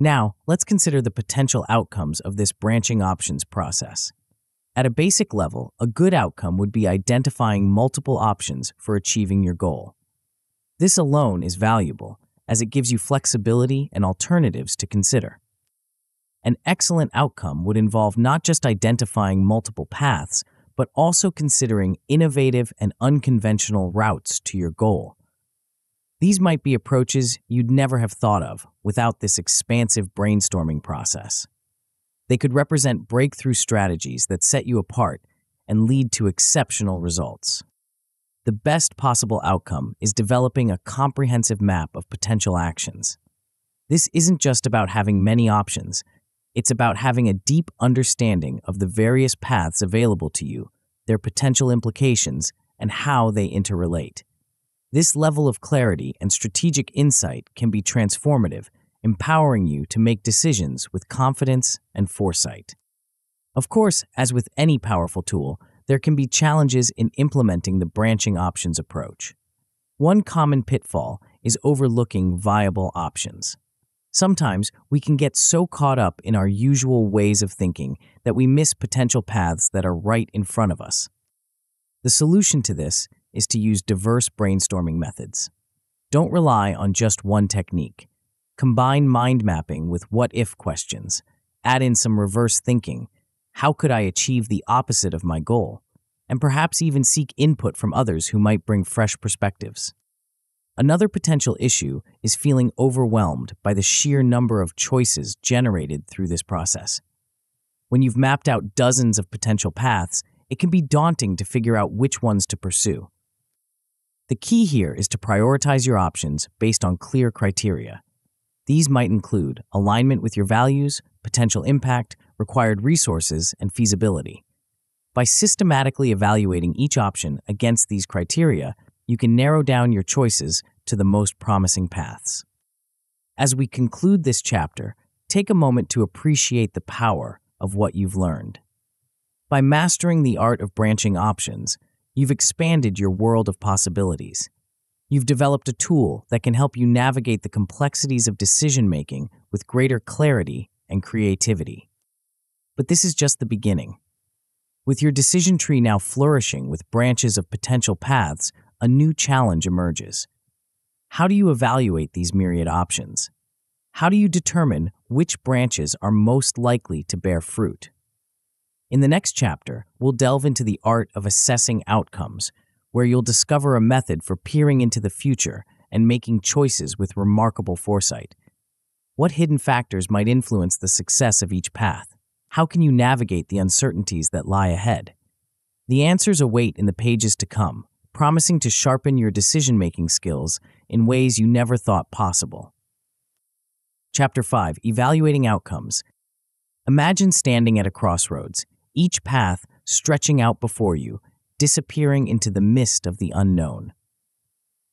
Now, let's consider the potential outcomes of this branching options process. At a basic level, a good outcome would be identifying multiple options for achieving your goal. This alone is valuable, as it gives you flexibility and alternatives to consider. An excellent outcome would involve not just identifying multiple paths, but also considering innovative and unconventional routes to your goal. These might be approaches you'd never have thought of without this expansive brainstorming process. They could represent breakthrough strategies that set you apart and lead to exceptional results. The best possible outcome is developing a comprehensive map of potential actions. This isn't just about having many options, it's about having a deep understanding of the various paths available to you, their potential implications, and how they interrelate. This level of clarity and strategic insight can be transformative, empowering you to make decisions with confidence and foresight. Of course, as with any powerful tool, there can be challenges in implementing the branching options approach. One common pitfall is overlooking viable options. Sometimes we can get so caught up in our usual ways of thinking that we miss potential paths that are right in front of us. The solution to this is to use diverse brainstorming methods. Don't rely on just one technique. Combine mind mapping with what if questions. Add in some reverse thinking. How could I achieve the opposite of my goal? And perhaps even seek input from others who might bring fresh perspectives. Another potential issue is feeling overwhelmed by the sheer number of choices generated through this process. When you've mapped out dozens of potential paths, it can be daunting to figure out which ones to pursue. The key here is to prioritize your options based on clear criteria. These might include alignment with your values, potential impact, required resources, and feasibility. By systematically evaluating each option against these criteria, you can narrow down your choices to the most promising paths. As we conclude this chapter, take a moment to appreciate the power of what you've learned. By mastering the art of branching options, you've expanded your world of possibilities. You've developed a tool that can help you navigate the complexities of decision making with greater clarity and creativity. But this is just the beginning. With your decision tree now flourishing with branches of potential paths a new challenge emerges. How do you evaluate these myriad options? How do you determine which branches are most likely to bear fruit? In the next chapter, we'll delve into the art of assessing outcomes, where you'll discover a method for peering into the future and making choices with remarkable foresight. What hidden factors might influence the success of each path? How can you navigate the uncertainties that lie ahead? The answers await in the pages to come, promising to sharpen your decision making skills in ways you never thought possible. Chapter 5 Evaluating Outcomes Imagine standing at a crossroads, each path stretching out before you, disappearing into the mist of the unknown.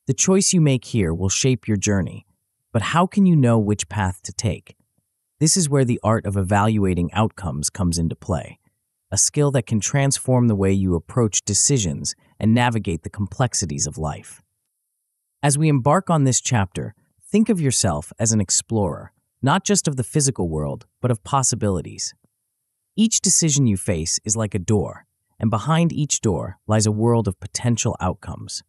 The choice you make here will shape your journey, but how can you know which path to take? This is where the art of evaluating outcomes comes into play a skill that can transform the way you approach decisions and navigate the complexities of life. As we embark on this chapter, think of yourself as an explorer, not just of the physical world, but of possibilities. Each decision you face is like a door, and behind each door lies a world of potential outcomes.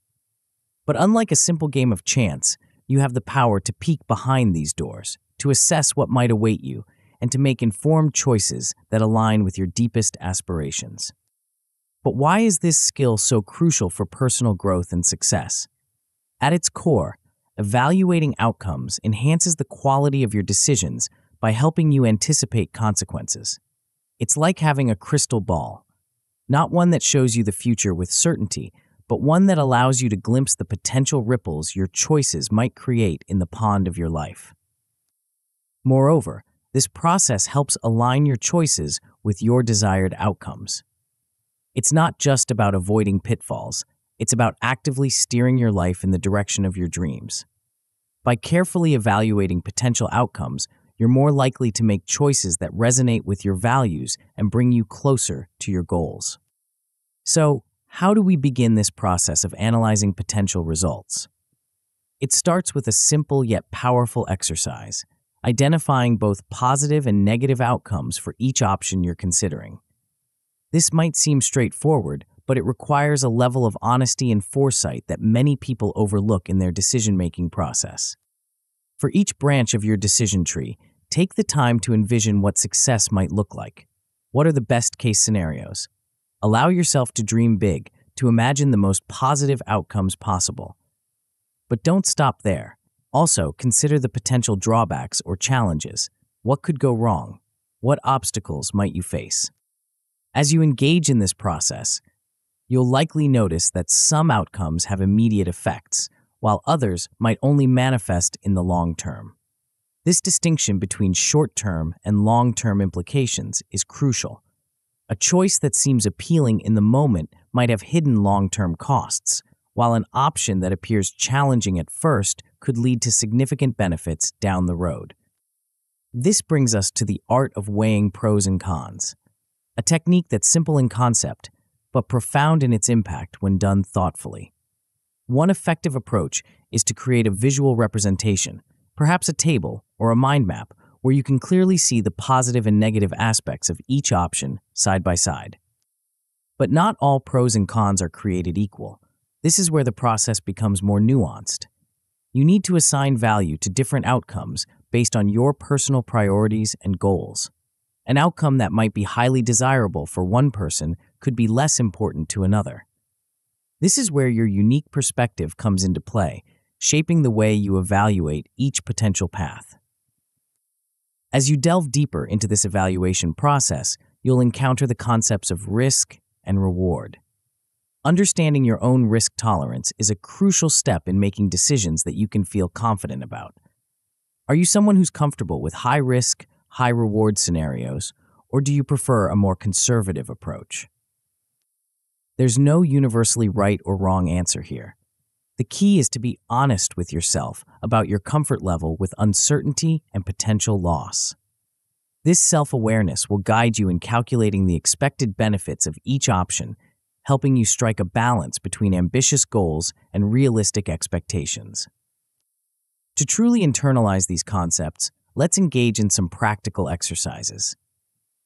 But unlike a simple game of chance, you have the power to peek behind these doors, to assess what might await you, and to make informed choices that align with your deepest aspirations. But why is this skill so crucial for personal growth and success? At its core, evaluating outcomes enhances the quality of your decisions by helping you anticipate consequences. It's like having a crystal ball, not one that shows you the future with certainty, but one that allows you to glimpse the potential ripples your choices might create in the pond of your life. Moreover, this process helps align your choices with your desired outcomes. It's not just about avoiding pitfalls, it's about actively steering your life in the direction of your dreams. By carefully evaluating potential outcomes, you're more likely to make choices that resonate with your values and bring you closer to your goals. So, how do we begin this process of analyzing potential results? It starts with a simple yet powerful exercise identifying both positive and negative outcomes for each option you're considering. This might seem straightforward, but it requires a level of honesty and foresight that many people overlook in their decision making process. For each branch of your decision tree, take the time to envision what success might look like. What are the best case scenarios? Allow yourself to dream big, to imagine the most positive outcomes possible. But don't stop there. Also, consider the potential drawbacks or challenges. What could go wrong? What obstacles might you face? As you engage in this process, you'll likely notice that some outcomes have immediate effects, while others might only manifest in the long term. This distinction between short term and long term implications is crucial. A choice that seems appealing in the moment might have hidden long term costs, while an option that appears challenging at first could lead to significant benefits down the road. This brings us to the art of weighing pros and cons, a technique that's simple in concept, but profound in its impact when done thoughtfully. One effective approach is to create a visual representation, perhaps a table or a mind map, where you can clearly see the positive and negative aspects of each option side by side. But not all pros and cons are created equal. This is where the process becomes more nuanced. You need to assign value to different outcomes based on your personal priorities and goals. An outcome that might be highly desirable for one person could be less important to another. This is where your unique perspective comes into play, shaping the way you evaluate each potential path. As you delve deeper into this evaluation process, you'll encounter the concepts of risk and reward. Understanding your own risk tolerance is a crucial step in making decisions that you can feel confident about. Are you someone who's comfortable with high risk, high reward scenarios, or do you prefer a more conservative approach? There's no universally right or wrong answer here. The key is to be honest with yourself about your comfort level with uncertainty and potential loss. This self awareness will guide you in calculating the expected benefits of each option helping you strike a balance between ambitious goals and realistic expectations. To truly internalize these concepts, let's engage in some practical exercises.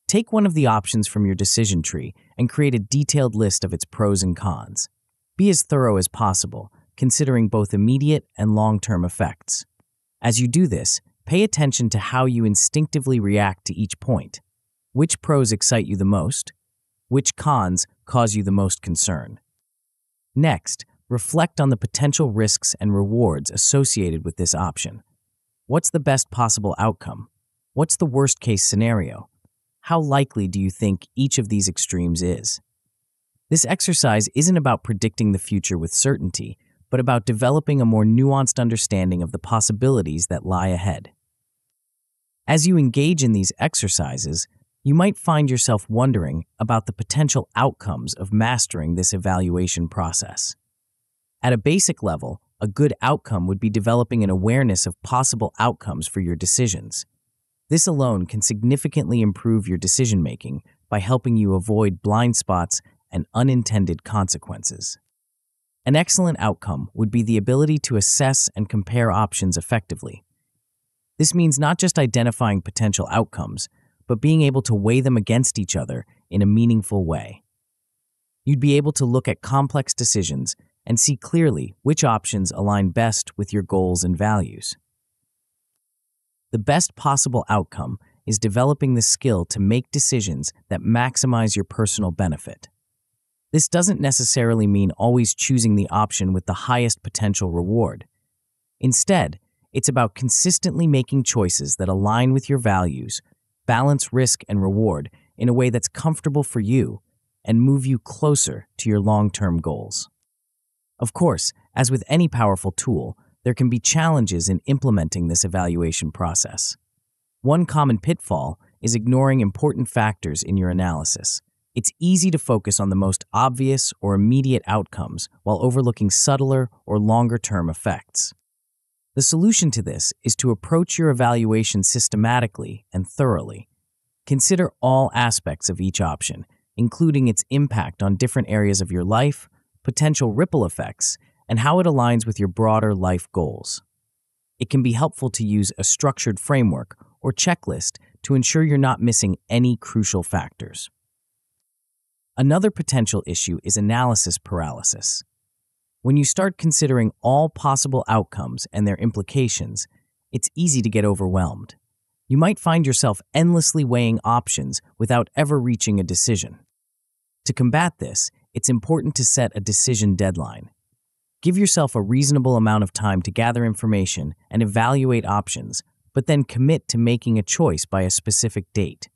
Take one of the options from your decision tree and create a detailed list of its pros and cons. Be as thorough as possible, considering both immediate and long term effects. As you do this, pay attention to how you instinctively react to each point. Which pros excite you the most? Which cons cause you the most concern. Next, reflect on the potential risks and rewards associated with this option. What's the best possible outcome? What's the worst case scenario? How likely do you think each of these extremes is? This exercise isn't about predicting the future with certainty, but about developing a more nuanced understanding of the possibilities that lie ahead. As you engage in these exercises, you might find yourself wondering about the potential outcomes of mastering this evaluation process. At a basic level, a good outcome would be developing an awareness of possible outcomes for your decisions. This alone can significantly improve your decision making by helping you avoid blind spots and unintended consequences. An excellent outcome would be the ability to assess and compare options effectively. This means not just identifying potential outcomes, but being able to weigh them against each other in a meaningful way. You'd be able to look at complex decisions and see clearly which options align best with your goals and values. The best possible outcome is developing the skill to make decisions that maximize your personal benefit. This doesn't necessarily mean always choosing the option with the highest potential reward. Instead, it's about consistently making choices that align with your values balance risk and reward in a way that's comfortable for you and move you closer to your long term goals. Of course, as with any powerful tool, there can be challenges in implementing this evaluation process. One common pitfall is ignoring important factors in your analysis. It's easy to focus on the most obvious or immediate outcomes while overlooking subtler or longer term effects. The solution to this is to approach your evaluation systematically and thoroughly. Consider all aspects of each option, including its impact on different areas of your life, potential ripple effects, and how it aligns with your broader life goals. It can be helpful to use a structured framework or checklist to ensure you're not missing any crucial factors. Another potential issue is analysis paralysis. When you start considering all possible outcomes and their implications, it's easy to get overwhelmed. You might find yourself endlessly weighing options without ever reaching a decision. To combat this, it's important to set a decision deadline. Give yourself a reasonable amount of time to gather information and evaluate options, but then commit to making a choice by a specific date.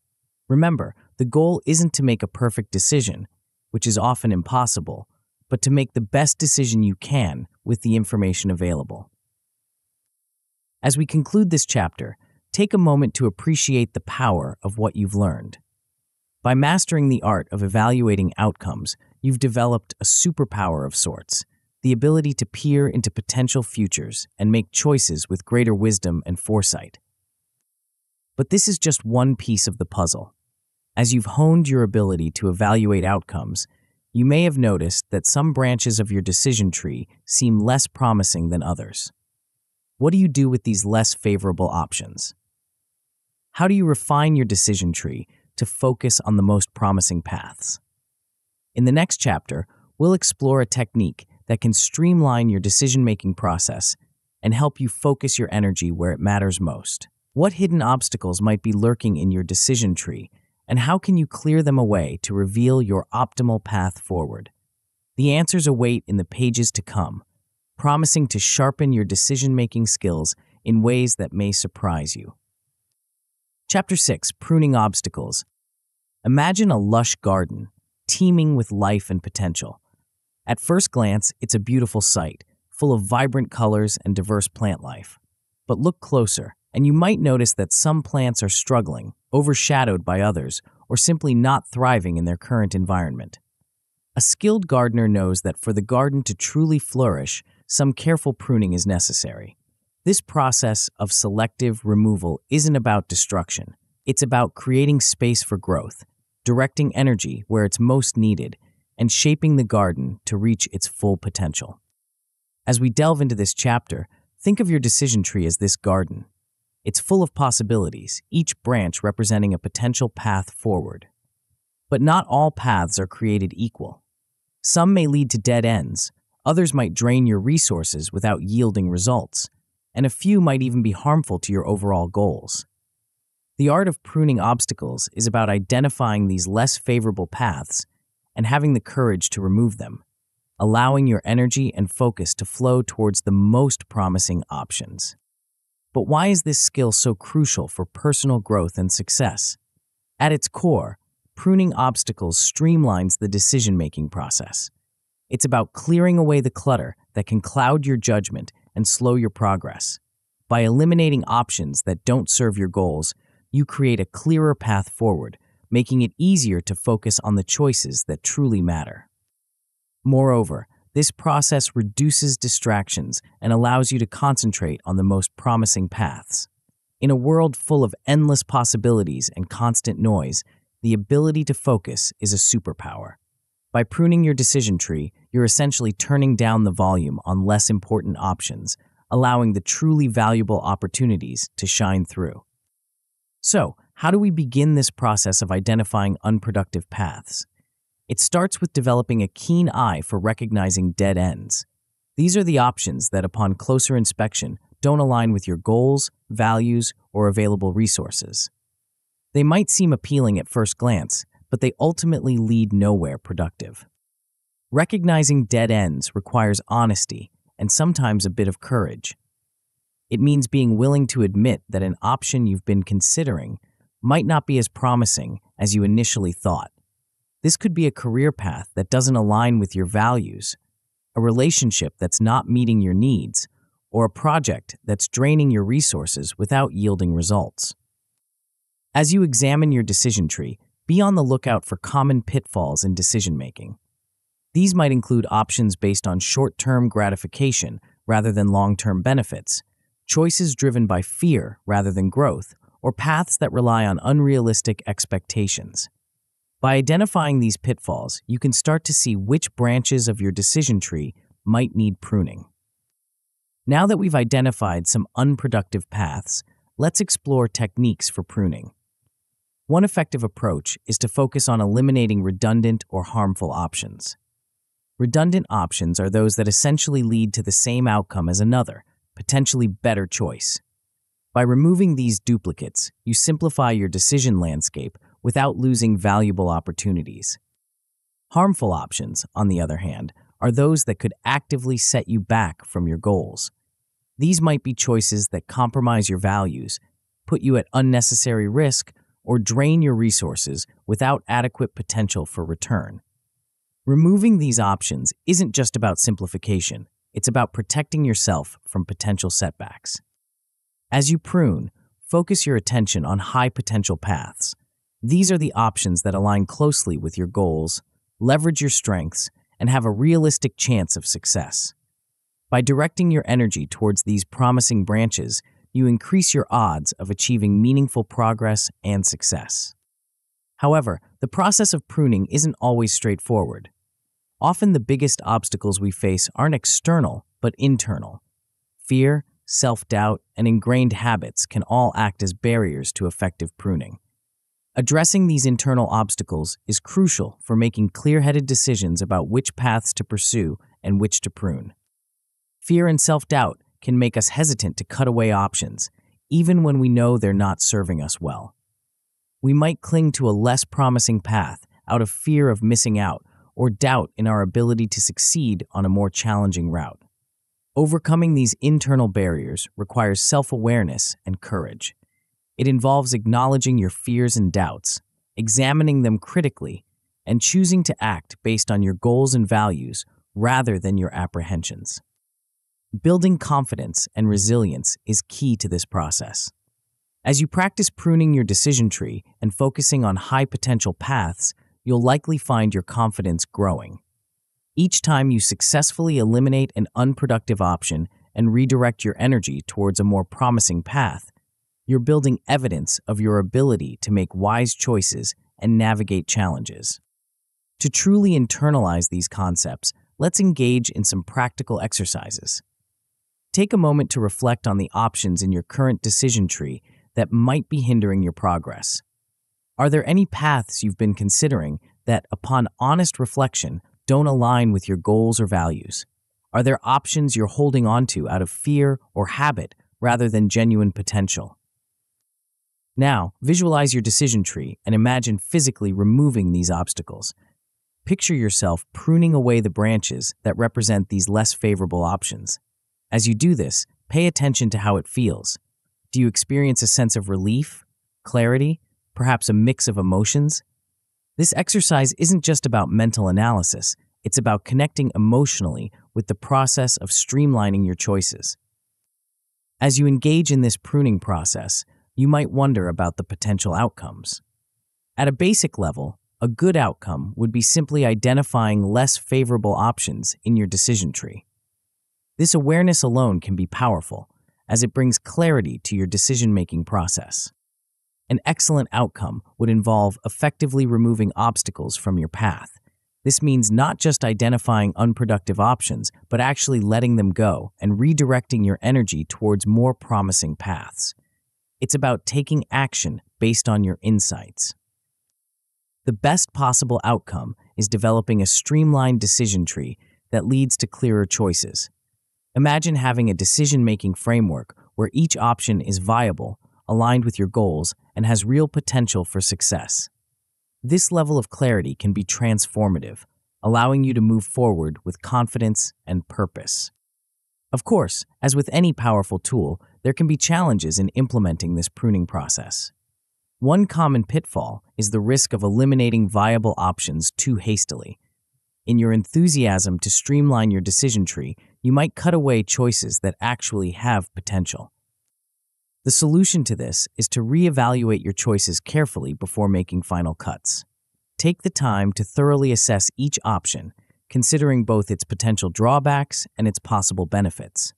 Remember, the goal isn't to make a perfect decision, which is often impossible, but to make the best decision you can with the information available. As we conclude this chapter, take a moment to appreciate the power of what you've learned. By mastering the art of evaluating outcomes, you've developed a superpower of sorts the ability to peer into potential futures and make choices with greater wisdom and foresight. But this is just one piece of the puzzle. As you've honed your ability to evaluate outcomes, you may have noticed that some branches of your decision tree seem less promising than others. What do you do with these less favorable options? How do you refine your decision tree to focus on the most promising paths? In the next chapter, we'll explore a technique that can streamline your decision making process and help you focus your energy where it matters most. What hidden obstacles might be lurking in your decision tree and how can you clear them away to reveal your optimal path forward? The answers await in the pages to come, promising to sharpen your decision making skills in ways that may surprise you. Chapter 6 Pruning Obstacles Imagine a lush garden, teeming with life and potential. At first glance, it's a beautiful sight, full of vibrant colors and diverse plant life. But look closer, and you might notice that some plants are struggling overshadowed by others, or simply not thriving in their current environment. A skilled gardener knows that for the garden to truly flourish, some careful pruning is necessary. This process of selective removal isn't about destruction, it's about creating space for growth, directing energy where it's most needed, and shaping the garden to reach its full potential. As we delve into this chapter, think of your decision tree as this garden. It's full of possibilities, each branch representing a potential path forward. But not all paths are created equal. Some may lead to dead ends, others might drain your resources without yielding results, and a few might even be harmful to your overall goals. The art of pruning obstacles is about identifying these less favorable paths and having the courage to remove them, allowing your energy and focus to flow towards the most promising options. But why is this skill so crucial for personal growth and success? At its core, pruning obstacles streamlines the decision making process. It's about clearing away the clutter that can cloud your judgment and slow your progress. By eliminating options that don't serve your goals, you create a clearer path forward, making it easier to focus on the choices that truly matter. Moreover, this process reduces distractions and allows you to concentrate on the most promising paths. In a world full of endless possibilities and constant noise, the ability to focus is a superpower. By pruning your decision tree, you're essentially turning down the volume on less important options, allowing the truly valuable opportunities to shine through. So, how do we begin this process of identifying unproductive paths? It starts with developing a keen eye for recognizing dead ends. These are the options that, upon closer inspection, don't align with your goals, values, or available resources. They might seem appealing at first glance, but they ultimately lead nowhere productive. Recognizing dead ends requires honesty and sometimes a bit of courage. It means being willing to admit that an option you've been considering might not be as promising as you initially thought. This could be a career path that doesn't align with your values, a relationship that's not meeting your needs, or a project that's draining your resources without yielding results. As you examine your decision tree, be on the lookout for common pitfalls in decision making. These might include options based on short term gratification rather than long term benefits, choices driven by fear rather than growth, or paths that rely on unrealistic expectations. By identifying these pitfalls, you can start to see which branches of your decision tree might need pruning. Now that we've identified some unproductive paths, let's explore techniques for pruning. One effective approach is to focus on eliminating redundant or harmful options. Redundant options are those that essentially lead to the same outcome as another, potentially better choice. By removing these duplicates, you simplify your decision landscape without losing valuable opportunities. Harmful options, on the other hand, are those that could actively set you back from your goals. These might be choices that compromise your values, put you at unnecessary risk, or drain your resources without adequate potential for return. Removing these options isn't just about simplification, it's about protecting yourself from potential setbacks. As you prune, focus your attention on high potential paths, these are the options that align closely with your goals, leverage your strengths, and have a realistic chance of success. By directing your energy towards these promising branches, you increase your odds of achieving meaningful progress and success. However, the process of pruning isn't always straightforward. Often the biggest obstacles we face aren't external, but internal. Fear, self doubt, and ingrained habits can all act as barriers to effective pruning. Addressing these internal obstacles is crucial for making clear headed decisions about which paths to pursue and which to prune. Fear and self doubt can make us hesitant to cut away options, even when we know they're not serving us well. We might cling to a less promising path out of fear of missing out or doubt in our ability to succeed on a more challenging route. Overcoming these internal barriers requires self awareness and courage. It involves acknowledging your fears and doubts, examining them critically, and choosing to act based on your goals and values rather than your apprehensions. Building confidence and resilience is key to this process. As you practice pruning your decision tree and focusing on high potential paths, you'll likely find your confidence growing. Each time you successfully eliminate an unproductive option and redirect your energy towards a more promising path, you're building evidence of your ability to make wise choices and navigate challenges. To truly internalize these concepts, let's engage in some practical exercises. Take a moment to reflect on the options in your current decision tree that might be hindering your progress. Are there any paths you've been considering that, upon honest reflection, don't align with your goals or values? Are there options you're holding onto out of fear or habit rather than genuine potential? Now, visualize your decision tree and imagine physically removing these obstacles. Picture yourself pruning away the branches that represent these less favorable options. As you do this, pay attention to how it feels. Do you experience a sense of relief, clarity, perhaps a mix of emotions? This exercise isn't just about mental analysis, it's about connecting emotionally with the process of streamlining your choices. As you engage in this pruning process, you might wonder about the potential outcomes. At a basic level, a good outcome would be simply identifying less favorable options in your decision tree. This awareness alone can be powerful, as it brings clarity to your decision making process. An excellent outcome would involve effectively removing obstacles from your path. This means not just identifying unproductive options, but actually letting them go and redirecting your energy towards more promising paths. It's about taking action based on your insights. The best possible outcome is developing a streamlined decision tree that leads to clearer choices. Imagine having a decision making framework where each option is viable, aligned with your goals, and has real potential for success. This level of clarity can be transformative, allowing you to move forward with confidence and purpose. Of course, as with any powerful tool, there can be challenges in implementing this pruning process. One common pitfall is the risk of eliminating viable options too hastily. In your enthusiasm to streamline your decision tree, you might cut away choices that actually have potential. The solution to this is to reevaluate your choices carefully before making final cuts. Take the time to thoroughly assess each option considering both its potential drawbacks and its possible benefits.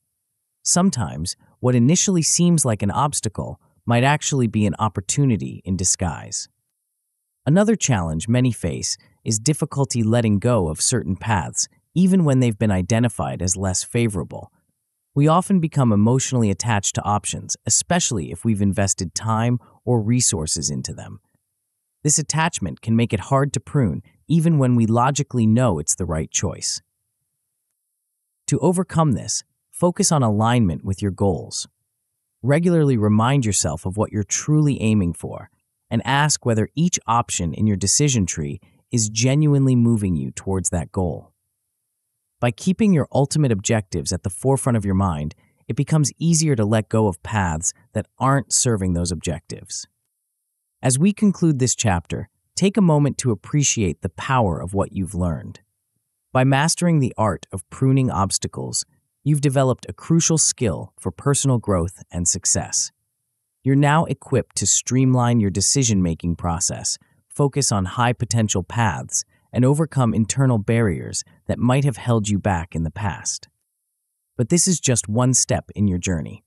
Sometimes, what initially seems like an obstacle might actually be an opportunity in disguise. Another challenge many face is difficulty letting go of certain paths, even when they've been identified as less favorable. We often become emotionally attached to options, especially if we've invested time or resources into them. This attachment can make it hard to prune even when we logically know it's the right choice. To overcome this, focus on alignment with your goals. Regularly remind yourself of what you're truly aiming for and ask whether each option in your decision tree is genuinely moving you towards that goal. By keeping your ultimate objectives at the forefront of your mind, it becomes easier to let go of paths that aren't serving those objectives. As we conclude this chapter, take a moment to appreciate the power of what you've learned. By mastering the art of pruning obstacles, you've developed a crucial skill for personal growth and success. You're now equipped to streamline your decision making process, focus on high potential paths, and overcome internal barriers that might have held you back in the past. But this is just one step in your journey.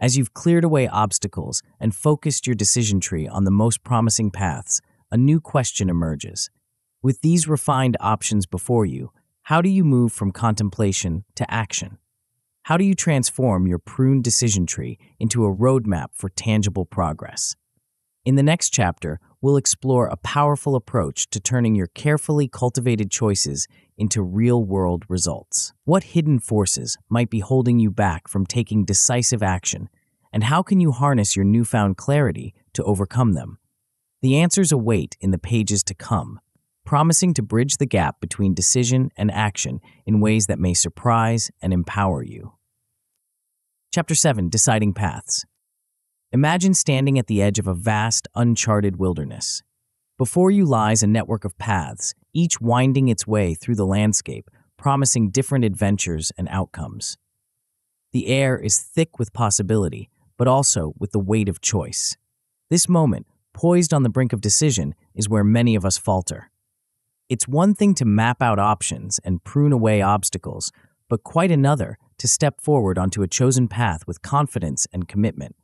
As you've cleared away obstacles and focused your decision tree on the most promising paths, a new question emerges. With these refined options before you, how do you move from contemplation to action? How do you transform your pruned decision tree into a roadmap for tangible progress? In the next chapter, we'll explore a powerful approach to turning your carefully cultivated choices into real world results. What hidden forces might be holding you back from taking decisive action, and how can you harness your newfound clarity to overcome them? The answers await in the pages to come, promising to bridge the gap between decision and action in ways that may surprise and empower you. Chapter 7 Deciding Paths Imagine standing at the edge of a vast, uncharted wilderness. Before you lies a network of paths, each winding its way through the landscape, promising different adventures and outcomes. The air is thick with possibility, but also with the weight of choice. This moment, poised on the brink of decision is where many of us falter. It's one thing to map out options and prune away obstacles, but quite another to step forward onto a chosen path with confidence and commitment.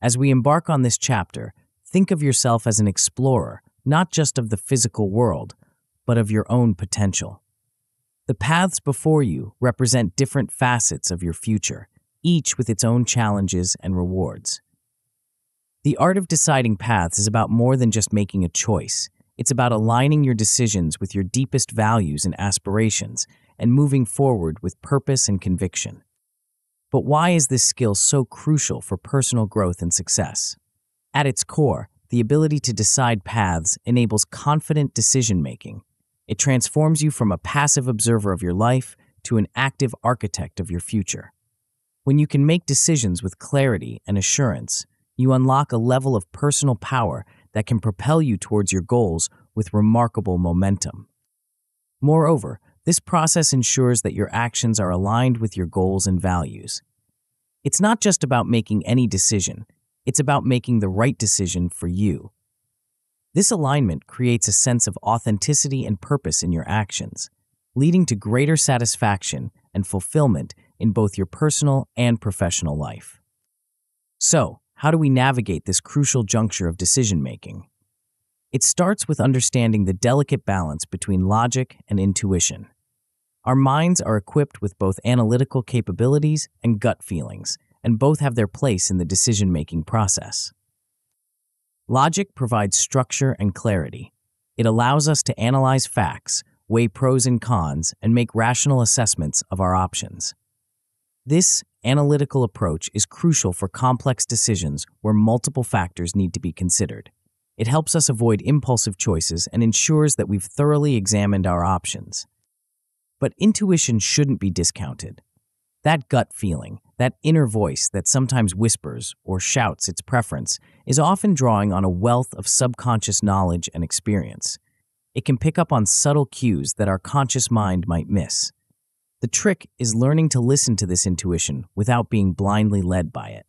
As we embark on this chapter, think of yourself as an explorer, not just of the physical world, but of your own potential. The paths before you represent different facets of your future, each with its own challenges and rewards. The art of deciding paths is about more than just making a choice. It's about aligning your decisions with your deepest values and aspirations and moving forward with purpose and conviction. But why is this skill so crucial for personal growth and success? At its core, the ability to decide paths enables confident decision making. It transforms you from a passive observer of your life to an active architect of your future. When you can make decisions with clarity and assurance, you unlock a level of personal power that can propel you towards your goals with remarkable momentum. Moreover, this process ensures that your actions are aligned with your goals and values. It's not just about making any decision, it's about making the right decision for you. This alignment creates a sense of authenticity and purpose in your actions, leading to greater satisfaction and fulfillment in both your personal and professional life. So, how do we navigate this crucial juncture of decision making? It starts with understanding the delicate balance between logic and intuition. Our minds are equipped with both analytical capabilities and gut feelings, and both have their place in the decision making process. Logic provides structure and clarity. It allows us to analyze facts, weigh pros and cons, and make rational assessments of our options. This analytical approach is crucial for complex decisions where multiple factors need to be considered. It helps us avoid impulsive choices and ensures that we've thoroughly examined our options. But intuition shouldn't be discounted. That gut feeling, that inner voice that sometimes whispers or shouts its preference, is often drawing on a wealth of subconscious knowledge and experience. It can pick up on subtle cues that our conscious mind might miss. The trick is learning to listen to this intuition without being blindly led by it.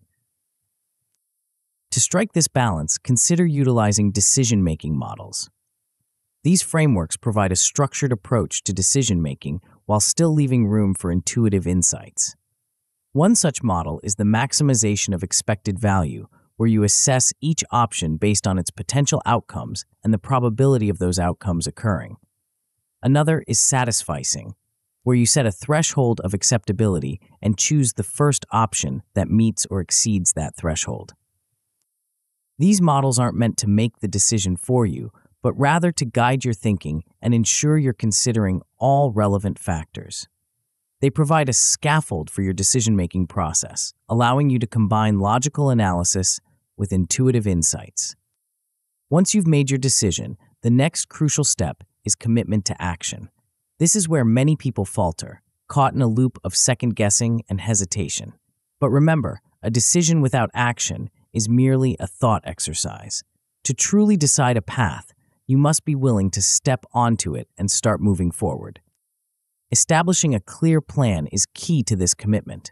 To strike this balance, consider utilizing decision making models. These frameworks provide a structured approach to decision making while still leaving room for intuitive insights. One such model is the maximization of expected value, where you assess each option based on its potential outcomes and the probability of those outcomes occurring. Another is satisficing, where you set a threshold of acceptability and choose the first option that meets or exceeds that threshold. These models aren't meant to make the decision for you, but rather to guide your thinking and ensure you're considering all relevant factors. They provide a scaffold for your decision making process, allowing you to combine logical analysis with intuitive insights. Once you've made your decision, the next crucial step is commitment to action. This is where many people falter, caught in a loop of second guessing and hesitation. But remember, a decision without action is merely a thought exercise. To truly decide a path, you must be willing to step onto it and start moving forward. Establishing a clear plan is key to this commitment.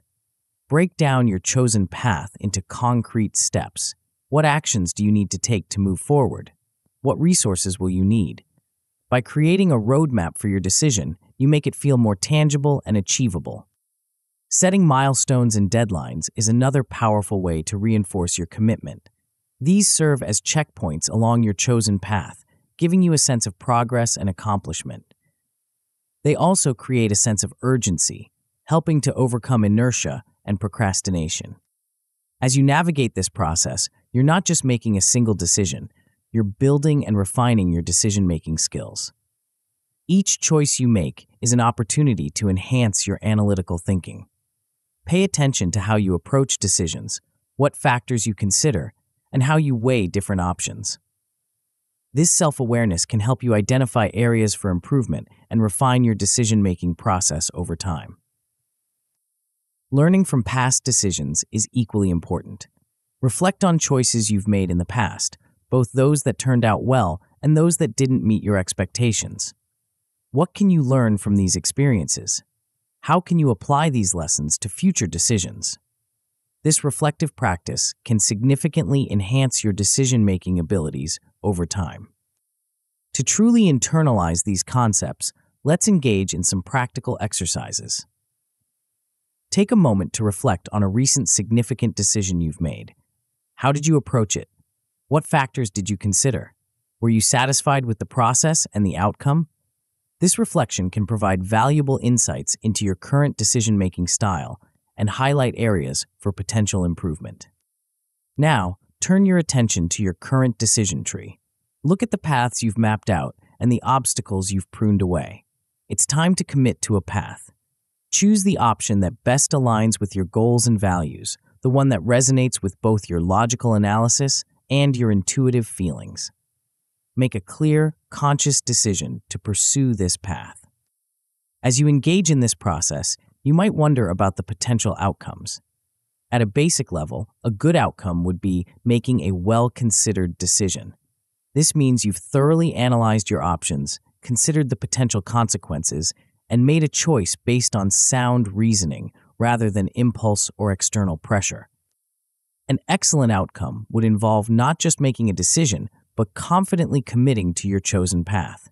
Break down your chosen path into concrete steps. What actions do you need to take to move forward? What resources will you need? By creating a roadmap for your decision, you make it feel more tangible and achievable. Setting milestones and deadlines is another powerful way to reinforce your commitment. These serve as checkpoints along your chosen path, giving you a sense of progress and accomplishment. They also create a sense of urgency, helping to overcome inertia and procrastination. As you navigate this process, you're not just making a single decision, you're building and refining your decision making skills. Each choice you make is an opportunity to enhance your analytical thinking. Pay attention to how you approach decisions, what factors you consider, and how you weigh different options. This self awareness can help you identify areas for improvement and refine your decision making process over time. Learning from past decisions is equally important. Reflect on choices you've made in the past, both those that turned out well and those that didn't meet your expectations. What can you learn from these experiences? How can you apply these lessons to future decisions? This reflective practice can significantly enhance your decision making abilities over time. To truly internalize these concepts, let's engage in some practical exercises. Take a moment to reflect on a recent significant decision you've made. How did you approach it? What factors did you consider? Were you satisfied with the process and the outcome? This reflection can provide valuable insights into your current decision making style and highlight areas for potential improvement. Now, turn your attention to your current decision tree. Look at the paths you've mapped out and the obstacles you've pruned away. It's time to commit to a path. Choose the option that best aligns with your goals and values, the one that resonates with both your logical analysis and your intuitive feelings. Make a clear, conscious decision to pursue this path. As you engage in this process, you might wonder about the potential outcomes. At a basic level, a good outcome would be making a well considered decision. This means you've thoroughly analyzed your options, considered the potential consequences, and made a choice based on sound reasoning rather than impulse or external pressure. An excellent outcome would involve not just making a decision, but confidently committing to your chosen path.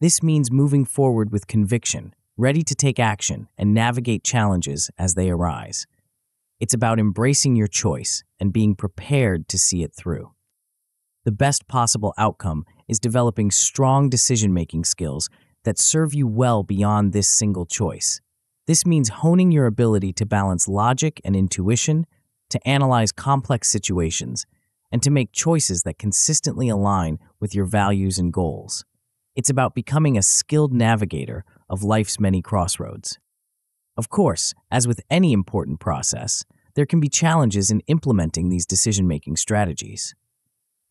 This means moving forward with conviction, ready to take action and navigate challenges as they arise. It's about embracing your choice and being prepared to see it through. The best possible outcome is developing strong decision making skills that serve you well beyond this single choice. This means honing your ability to balance logic and intuition to analyze complex situations, and to make choices that consistently align with your values and goals. It's about becoming a skilled navigator of life's many crossroads. Of course, as with any important process, there can be challenges in implementing these decision making strategies.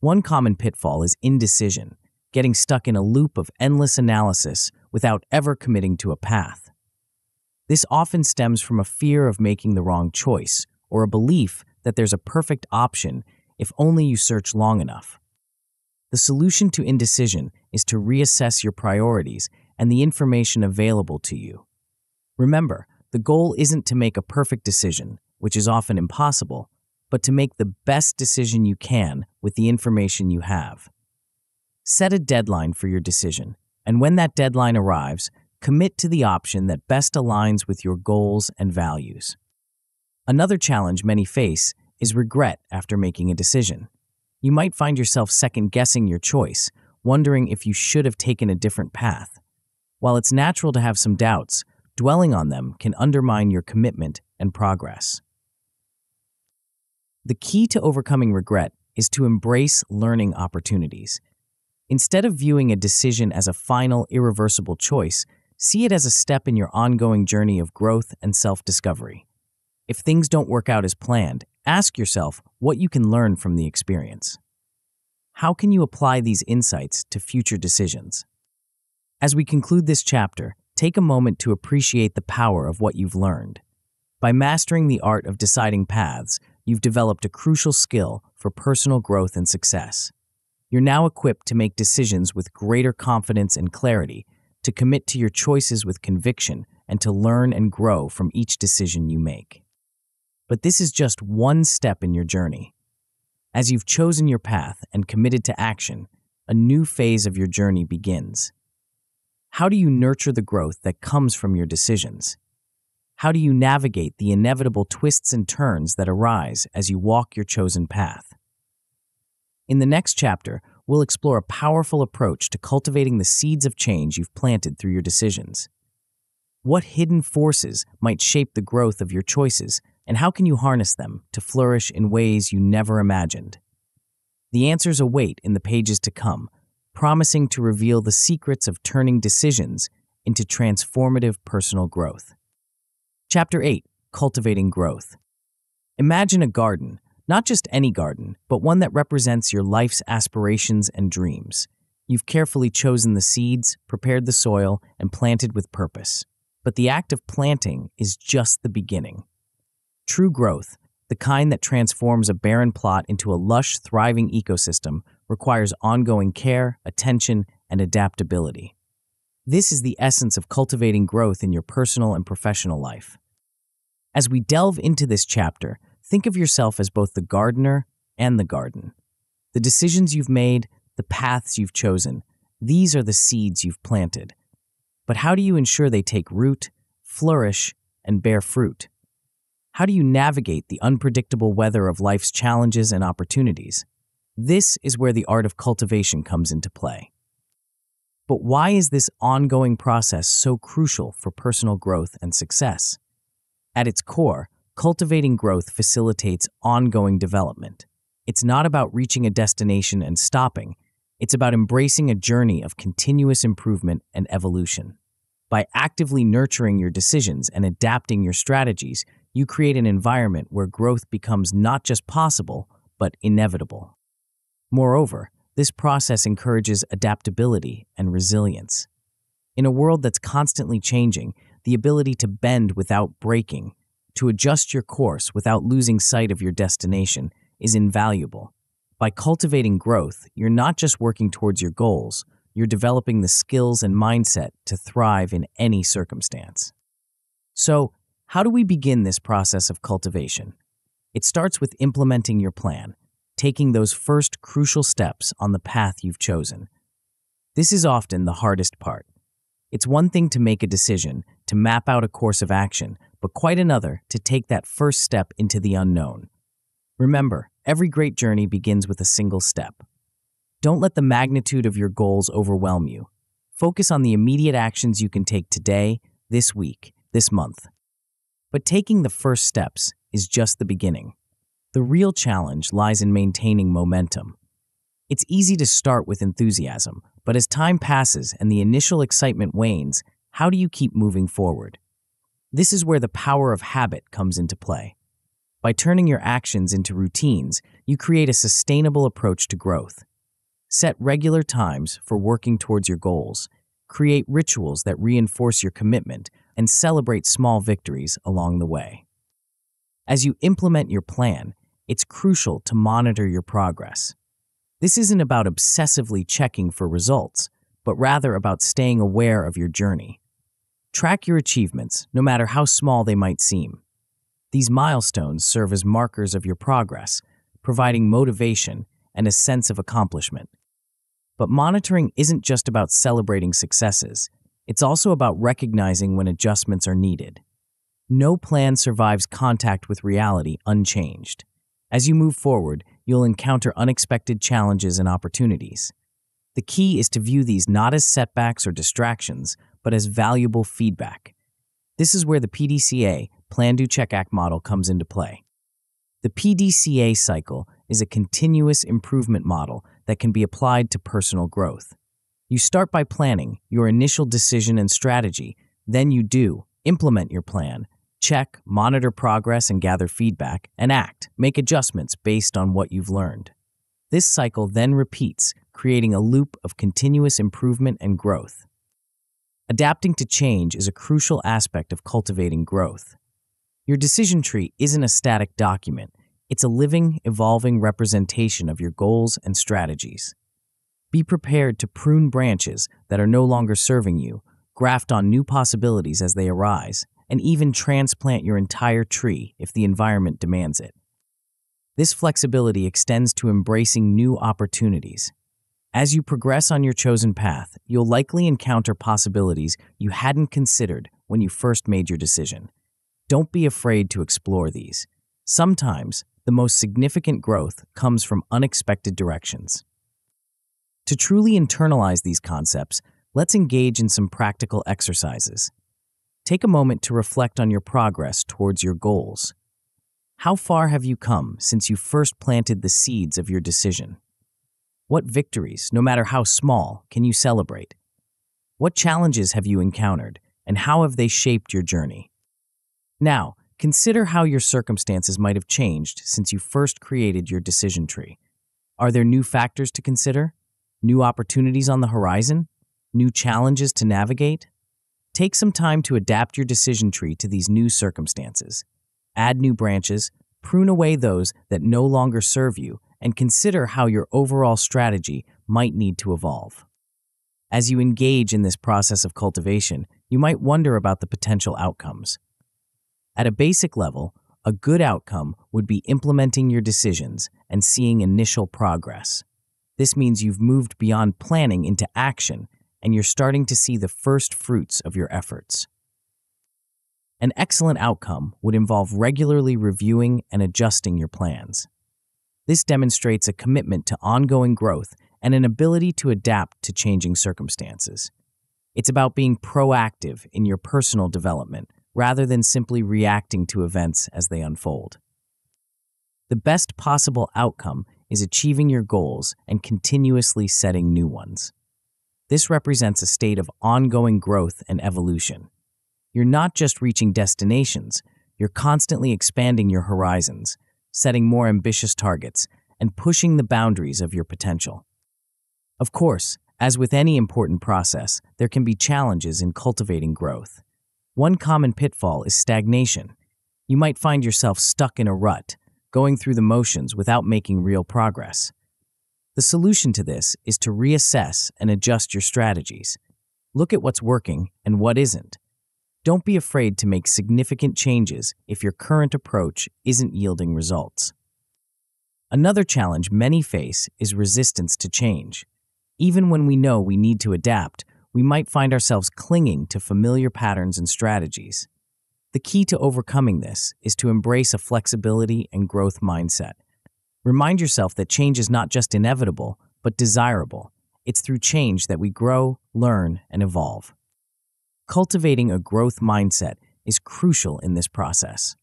One common pitfall is indecision, getting stuck in a loop of endless analysis without ever committing to a path. This often stems from a fear of making the wrong choice or a belief that there's a perfect option if only you search long enough. The solution to indecision is to reassess your priorities and the information available to you. Remember, the goal isn't to make a perfect decision, which is often impossible, but to make the best decision you can with the information you have. Set a deadline for your decision, and when that deadline arrives, commit to the option that best aligns with your goals and values. Another challenge many face is regret after making a decision. You might find yourself second guessing your choice, wondering if you should have taken a different path. While it's natural to have some doubts, dwelling on them can undermine your commitment and progress. The key to overcoming regret is to embrace learning opportunities. Instead of viewing a decision as a final, irreversible choice, see it as a step in your ongoing journey of growth and self discovery. If things don't work out as planned, ask yourself what you can learn from the experience. How can you apply these insights to future decisions? As we conclude this chapter, take a moment to appreciate the power of what you've learned. By mastering the art of deciding paths, you've developed a crucial skill for personal growth and success. You're now equipped to make decisions with greater confidence and clarity, to commit to your choices with conviction, and to learn and grow from each decision you make. But this is just one step in your journey. As you've chosen your path and committed to action, a new phase of your journey begins. How do you nurture the growth that comes from your decisions? How do you navigate the inevitable twists and turns that arise as you walk your chosen path? In the next chapter, we'll explore a powerful approach to cultivating the seeds of change you've planted through your decisions. What hidden forces might shape the growth of your choices and how can you harness them to flourish in ways you never imagined? The answers await in the pages to come, promising to reveal the secrets of turning decisions into transformative personal growth. Chapter 8 Cultivating Growth Imagine a garden, not just any garden, but one that represents your life's aspirations and dreams. You've carefully chosen the seeds, prepared the soil, and planted with purpose. But the act of planting is just the beginning. True growth, the kind that transforms a barren plot into a lush, thriving ecosystem, requires ongoing care, attention, and adaptability. This is the essence of cultivating growth in your personal and professional life. As we delve into this chapter, think of yourself as both the gardener and the garden. The decisions you've made, the paths you've chosen, these are the seeds you've planted. But how do you ensure they take root, flourish, and bear fruit? How do you navigate the unpredictable weather of life's challenges and opportunities? This is where the art of cultivation comes into play. But why is this ongoing process so crucial for personal growth and success? At its core, cultivating growth facilitates ongoing development. It's not about reaching a destination and stopping, it's about embracing a journey of continuous improvement and evolution. By actively nurturing your decisions and adapting your strategies, you create an environment where growth becomes not just possible, but inevitable. Moreover, this process encourages adaptability and resilience. In a world that's constantly changing, the ability to bend without breaking, to adjust your course without losing sight of your destination, is invaluable. By cultivating growth, you're not just working towards your goals, you're developing the skills and mindset to thrive in any circumstance. So, how do we begin this process of cultivation? It starts with implementing your plan, taking those first crucial steps on the path you've chosen. This is often the hardest part. It's one thing to make a decision, to map out a course of action, but quite another to take that first step into the unknown. Remember, every great journey begins with a single step. Don't let the magnitude of your goals overwhelm you. Focus on the immediate actions you can take today, this week, this month. But taking the first steps is just the beginning. The real challenge lies in maintaining momentum. It's easy to start with enthusiasm, but as time passes and the initial excitement wanes, how do you keep moving forward? This is where the power of habit comes into play. By turning your actions into routines, you create a sustainable approach to growth. Set regular times for working towards your goals. Create rituals that reinforce your commitment, and celebrate small victories along the way. As you implement your plan, it's crucial to monitor your progress. This isn't about obsessively checking for results, but rather about staying aware of your journey. Track your achievements, no matter how small they might seem. These milestones serve as markers of your progress, providing motivation and a sense of accomplishment. But monitoring isn't just about celebrating successes, it's also about recognizing when adjustments are needed. No plan survives contact with reality unchanged. As you move forward, you'll encounter unexpected challenges and opportunities. The key is to view these not as setbacks or distractions, but as valuable feedback. This is where the PDCA, Plan Do Check Act model, comes into play. The PDCA cycle is a continuous improvement model that can be applied to personal growth. You start by planning your initial decision and strategy. Then you do, implement your plan, check, monitor progress and gather feedback, and act, make adjustments based on what you've learned. This cycle then repeats, creating a loop of continuous improvement and growth. Adapting to change is a crucial aspect of cultivating growth. Your decision tree isn't a static document, it's a living, evolving representation of your goals and strategies. Be prepared to prune branches that are no longer serving you, graft on new possibilities as they arise, and even transplant your entire tree if the environment demands it. This flexibility extends to embracing new opportunities. As you progress on your chosen path, you'll likely encounter possibilities you hadn't considered when you first made your decision. Don't be afraid to explore these. Sometimes, the most significant growth comes from unexpected directions. To truly internalize these concepts, let's engage in some practical exercises. Take a moment to reflect on your progress towards your goals. How far have you come since you first planted the seeds of your decision? What victories, no matter how small, can you celebrate? What challenges have you encountered, and how have they shaped your journey? Now, consider how your circumstances might have changed since you first created your decision tree. Are there new factors to consider? New opportunities on the horizon? New challenges to navigate? Take some time to adapt your decision tree to these new circumstances. Add new branches, prune away those that no longer serve you, and consider how your overall strategy might need to evolve. As you engage in this process of cultivation, you might wonder about the potential outcomes. At a basic level, a good outcome would be implementing your decisions and seeing initial progress. This means you've moved beyond planning into action and you're starting to see the first fruits of your efforts. An excellent outcome would involve regularly reviewing and adjusting your plans. This demonstrates a commitment to ongoing growth and an ability to adapt to changing circumstances. It's about being proactive in your personal development rather than simply reacting to events as they unfold. The best possible outcome is achieving your goals and continuously setting new ones. This represents a state of ongoing growth and evolution. You're not just reaching destinations, you're constantly expanding your horizons, setting more ambitious targets, and pushing the boundaries of your potential. Of course, as with any important process, there can be challenges in cultivating growth. One common pitfall is stagnation. You might find yourself stuck in a rut, going through the motions without making real progress. The solution to this is to reassess and adjust your strategies. Look at what's working and what isn't. Don't be afraid to make significant changes if your current approach isn't yielding results. Another challenge many face is resistance to change. Even when we know we need to adapt, we might find ourselves clinging to familiar patterns and strategies. The key to overcoming this is to embrace a flexibility and growth mindset. Remind yourself that change is not just inevitable, but desirable. It's through change that we grow, learn, and evolve. Cultivating a growth mindset is crucial in this process.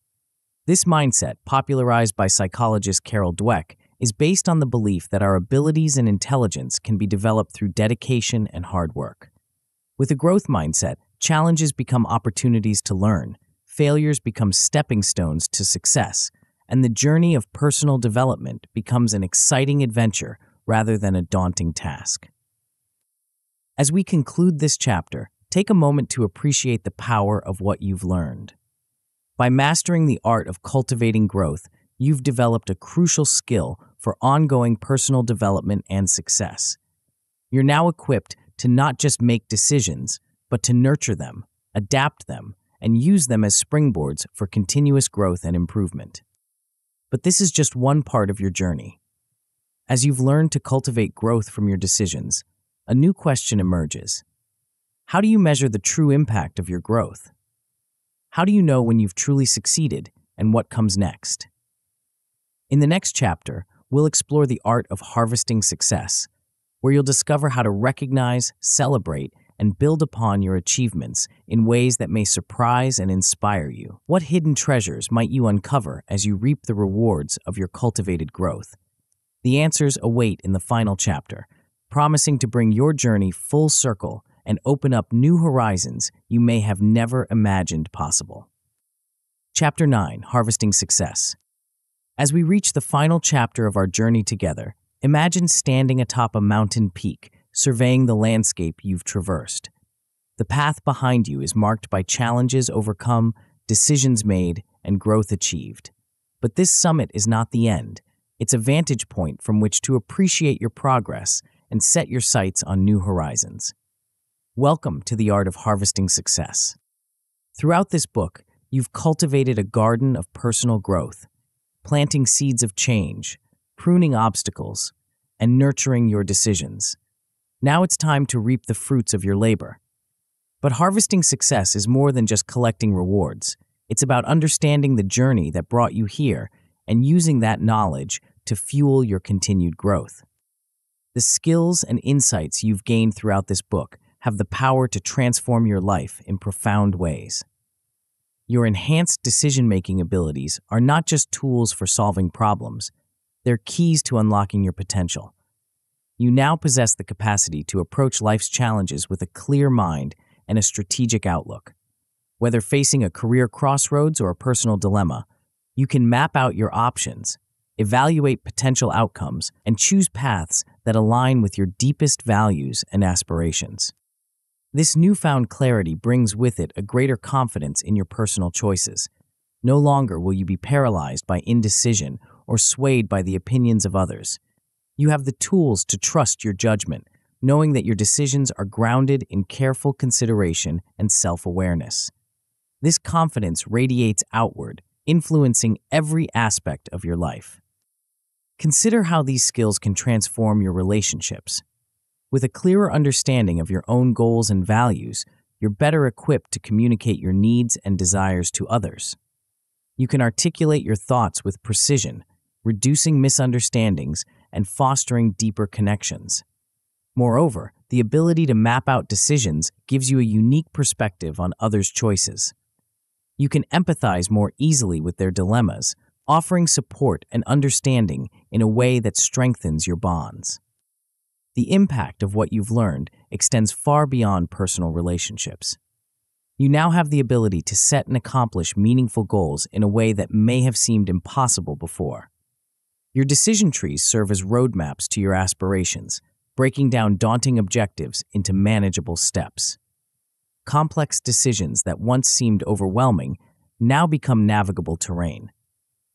This mindset, popularized by psychologist Carol Dweck, is based on the belief that our abilities and intelligence can be developed through dedication and hard work. With a growth mindset, challenges become opportunities to learn, failures become stepping stones to success, and the journey of personal development becomes an exciting adventure rather than a daunting task. As we conclude this chapter, take a moment to appreciate the power of what you've learned. By mastering the art of cultivating growth, you've developed a crucial skill for ongoing personal development and success. You're now equipped to not just make decisions, but to nurture them, adapt them, and use them as springboards for continuous growth and improvement. But this is just one part of your journey. As you've learned to cultivate growth from your decisions, a new question emerges. How do you measure the true impact of your growth? How do you know when you've truly succeeded and what comes next? In the next chapter, we'll explore the art of harvesting success, where you'll discover how to recognize, celebrate, and build upon your achievements in ways that may surprise and inspire you. What hidden treasures might you uncover as you reap the rewards of your cultivated growth? The answers await in the final chapter, promising to bring your journey full circle and open up new horizons you may have never imagined possible. Chapter 9 Harvesting Success As we reach the final chapter of our journey together, imagine standing atop a mountain peak surveying the landscape you've traversed. The path behind you is marked by challenges overcome, decisions made, and growth achieved. But this summit is not the end. It's a vantage point from which to appreciate your progress and set your sights on new horizons. Welcome to the art of harvesting success. Throughout this book, you've cultivated a garden of personal growth, planting seeds of change, pruning obstacles, and nurturing your decisions. Now it's time to reap the fruits of your labor. But harvesting success is more than just collecting rewards. It's about understanding the journey that brought you here and using that knowledge to fuel your continued growth. The skills and insights you've gained throughout this book have the power to transform your life in profound ways. Your enhanced decision making abilities are not just tools for solving problems, they're keys to unlocking your potential. You now possess the capacity to approach life's challenges with a clear mind and a strategic outlook. Whether facing a career crossroads or a personal dilemma, you can map out your options, evaluate potential outcomes, and choose paths that align with your deepest values and aspirations. This newfound clarity brings with it a greater confidence in your personal choices. No longer will you be paralyzed by indecision or swayed by the opinions of others. You have the tools to trust your judgment, knowing that your decisions are grounded in careful consideration and self awareness. This confidence radiates outward, influencing every aspect of your life. Consider how these skills can transform your relationships. With a clearer understanding of your own goals and values, you're better equipped to communicate your needs and desires to others. You can articulate your thoughts with precision, reducing misunderstandings and fostering deeper connections. Moreover, the ability to map out decisions gives you a unique perspective on others' choices. You can empathize more easily with their dilemmas, offering support and understanding in a way that strengthens your bonds. The impact of what you've learned extends far beyond personal relationships. You now have the ability to set and accomplish meaningful goals in a way that may have seemed impossible before. Your decision trees serve as roadmaps to your aspirations, breaking down daunting objectives into manageable steps. Complex decisions that once seemed overwhelming now become navigable terrain.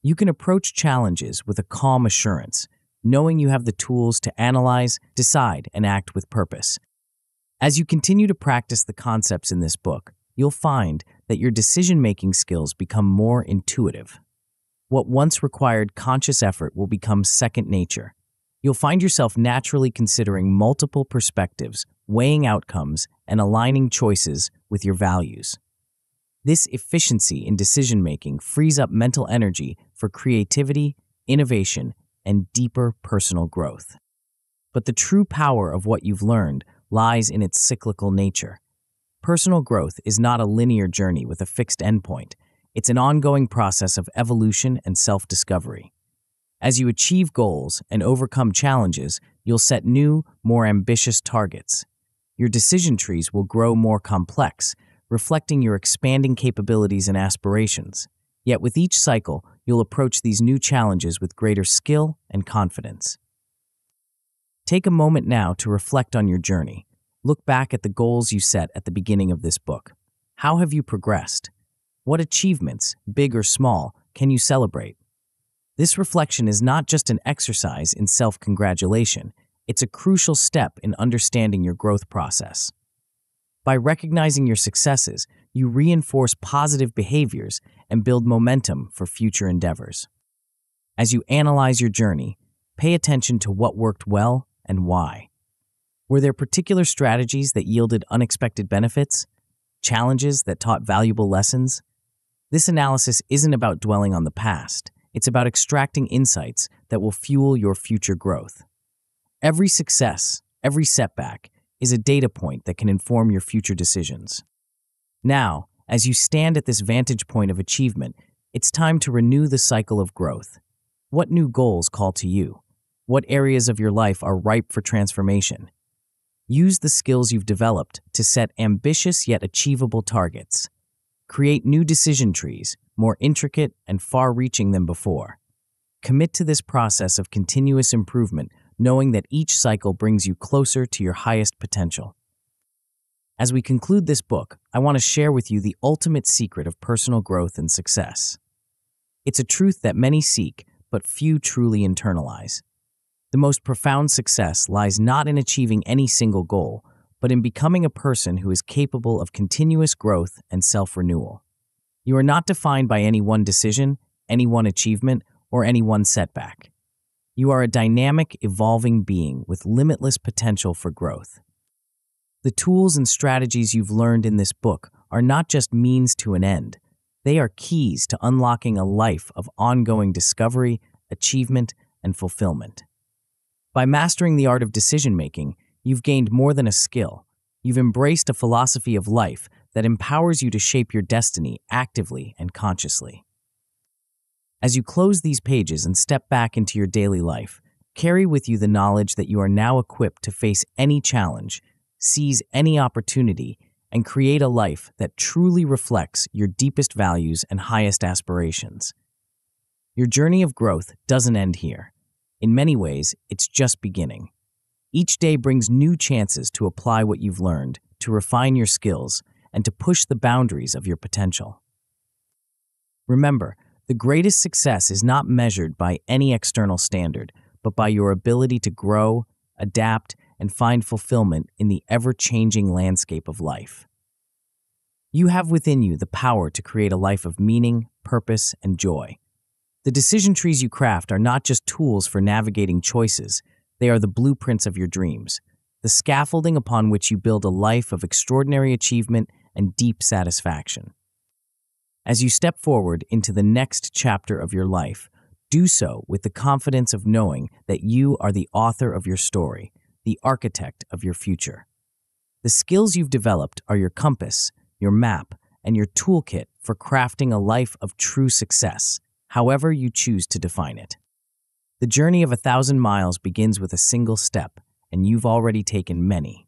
You can approach challenges with a calm assurance, knowing you have the tools to analyze, decide, and act with purpose. As you continue to practice the concepts in this book, you'll find that your decision making skills become more intuitive. What once required conscious effort will become second nature. You'll find yourself naturally considering multiple perspectives, weighing outcomes, and aligning choices with your values. This efficiency in decision making frees up mental energy for creativity, innovation, and deeper personal growth. But the true power of what you've learned lies in its cyclical nature. Personal growth is not a linear journey with a fixed endpoint. It's an ongoing process of evolution and self discovery. As you achieve goals and overcome challenges, you'll set new, more ambitious targets. Your decision trees will grow more complex, reflecting your expanding capabilities and aspirations. Yet with each cycle, you'll approach these new challenges with greater skill and confidence. Take a moment now to reflect on your journey. Look back at the goals you set at the beginning of this book. How have you progressed? What achievements, big or small, can you celebrate? This reflection is not just an exercise in self congratulation, it's a crucial step in understanding your growth process. By recognizing your successes, you reinforce positive behaviors and build momentum for future endeavors. As you analyze your journey, pay attention to what worked well and why. Were there particular strategies that yielded unexpected benefits? Challenges that taught valuable lessons? This analysis isn't about dwelling on the past, it's about extracting insights that will fuel your future growth. Every success, every setback, is a data point that can inform your future decisions. Now, as you stand at this vantage point of achievement, it's time to renew the cycle of growth. What new goals call to you? What areas of your life are ripe for transformation? Use the skills you've developed to set ambitious yet achievable targets. Create new decision trees, more intricate and far reaching than before. Commit to this process of continuous improvement, knowing that each cycle brings you closer to your highest potential. As we conclude this book, I want to share with you the ultimate secret of personal growth and success. It's a truth that many seek, but few truly internalize. The most profound success lies not in achieving any single goal, but in becoming a person who is capable of continuous growth and self renewal. You are not defined by any one decision, any one achievement, or any one setback. You are a dynamic, evolving being with limitless potential for growth. The tools and strategies you've learned in this book are not just means to an end, they are keys to unlocking a life of ongoing discovery, achievement, and fulfillment. By mastering the art of decision making, You've gained more than a skill. You've embraced a philosophy of life that empowers you to shape your destiny actively and consciously. As you close these pages and step back into your daily life, carry with you the knowledge that you are now equipped to face any challenge, seize any opportunity, and create a life that truly reflects your deepest values and highest aspirations. Your journey of growth doesn't end here. In many ways, it's just beginning. Each day brings new chances to apply what you've learned, to refine your skills, and to push the boundaries of your potential. Remember, the greatest success is not measured by any external standard, but by your ability to grow, adapt, and find fulfillment in the ever changing landscape of life. You have within you the power to create a life of meaning, purpose, and joy. The decision trees you craft are not just tools for navigating choices, they are the blueprints of your dreams, the scaffolding upon which you build a life of extraordinary achievement and deep satisfaction. As you step forward into the next chapter of your life, do so with the confidence of knowing that you are the author of your story, the architect of your future. The skills you've developed are your compass, your map, and your toolkit for crafting a life of true success, however you choose to define it. The journey of a thousand miles begins with a single step, and you've already taken many.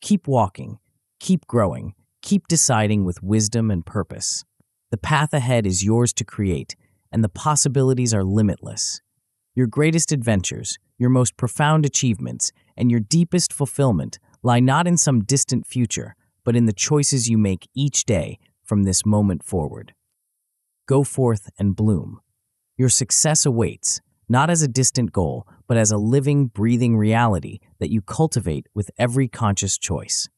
Keep walking, keep growing, keep deciding with wisdom and purpose. The path ahead is yours to create, and the possibilities are limitless. Your greatest adventures, your most profound achievements, and your deepest fulfillment lie not in some distant future, but in the choices you make each day from this moment forward. Go forth and bloom. Your success awaits, not as a distant goal, but as a living, breathing reality that you cultivate with every conscious choice.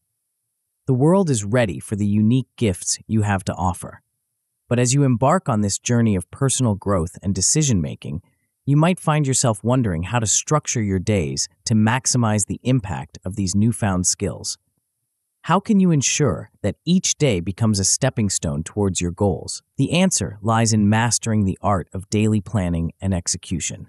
The world is ready for the unique gifts you have to offer. But as you embark on this journey of personal growth and decision making, you might find yourself wondering how to structure your days to maximize the impact of these newfound skills. How can you ensure that each day becomes a stepping stone towards your goals? The answer lies in mastering the art of daily planning and execution.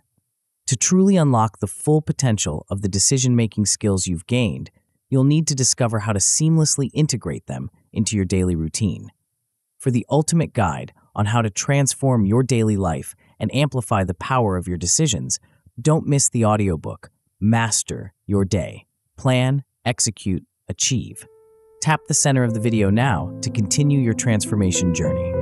To truly unlock the full potential of the decision making skills you've gained, you'll need to discover how to seamlessly integrate them into your daily routine. For the ultimate guide on how to transform your daily life and amplify the power of your decisions, don't miss the audiobook, Master Your Day Plan, Execute, Achieve Tap the center of the video now to continue your transformation journey.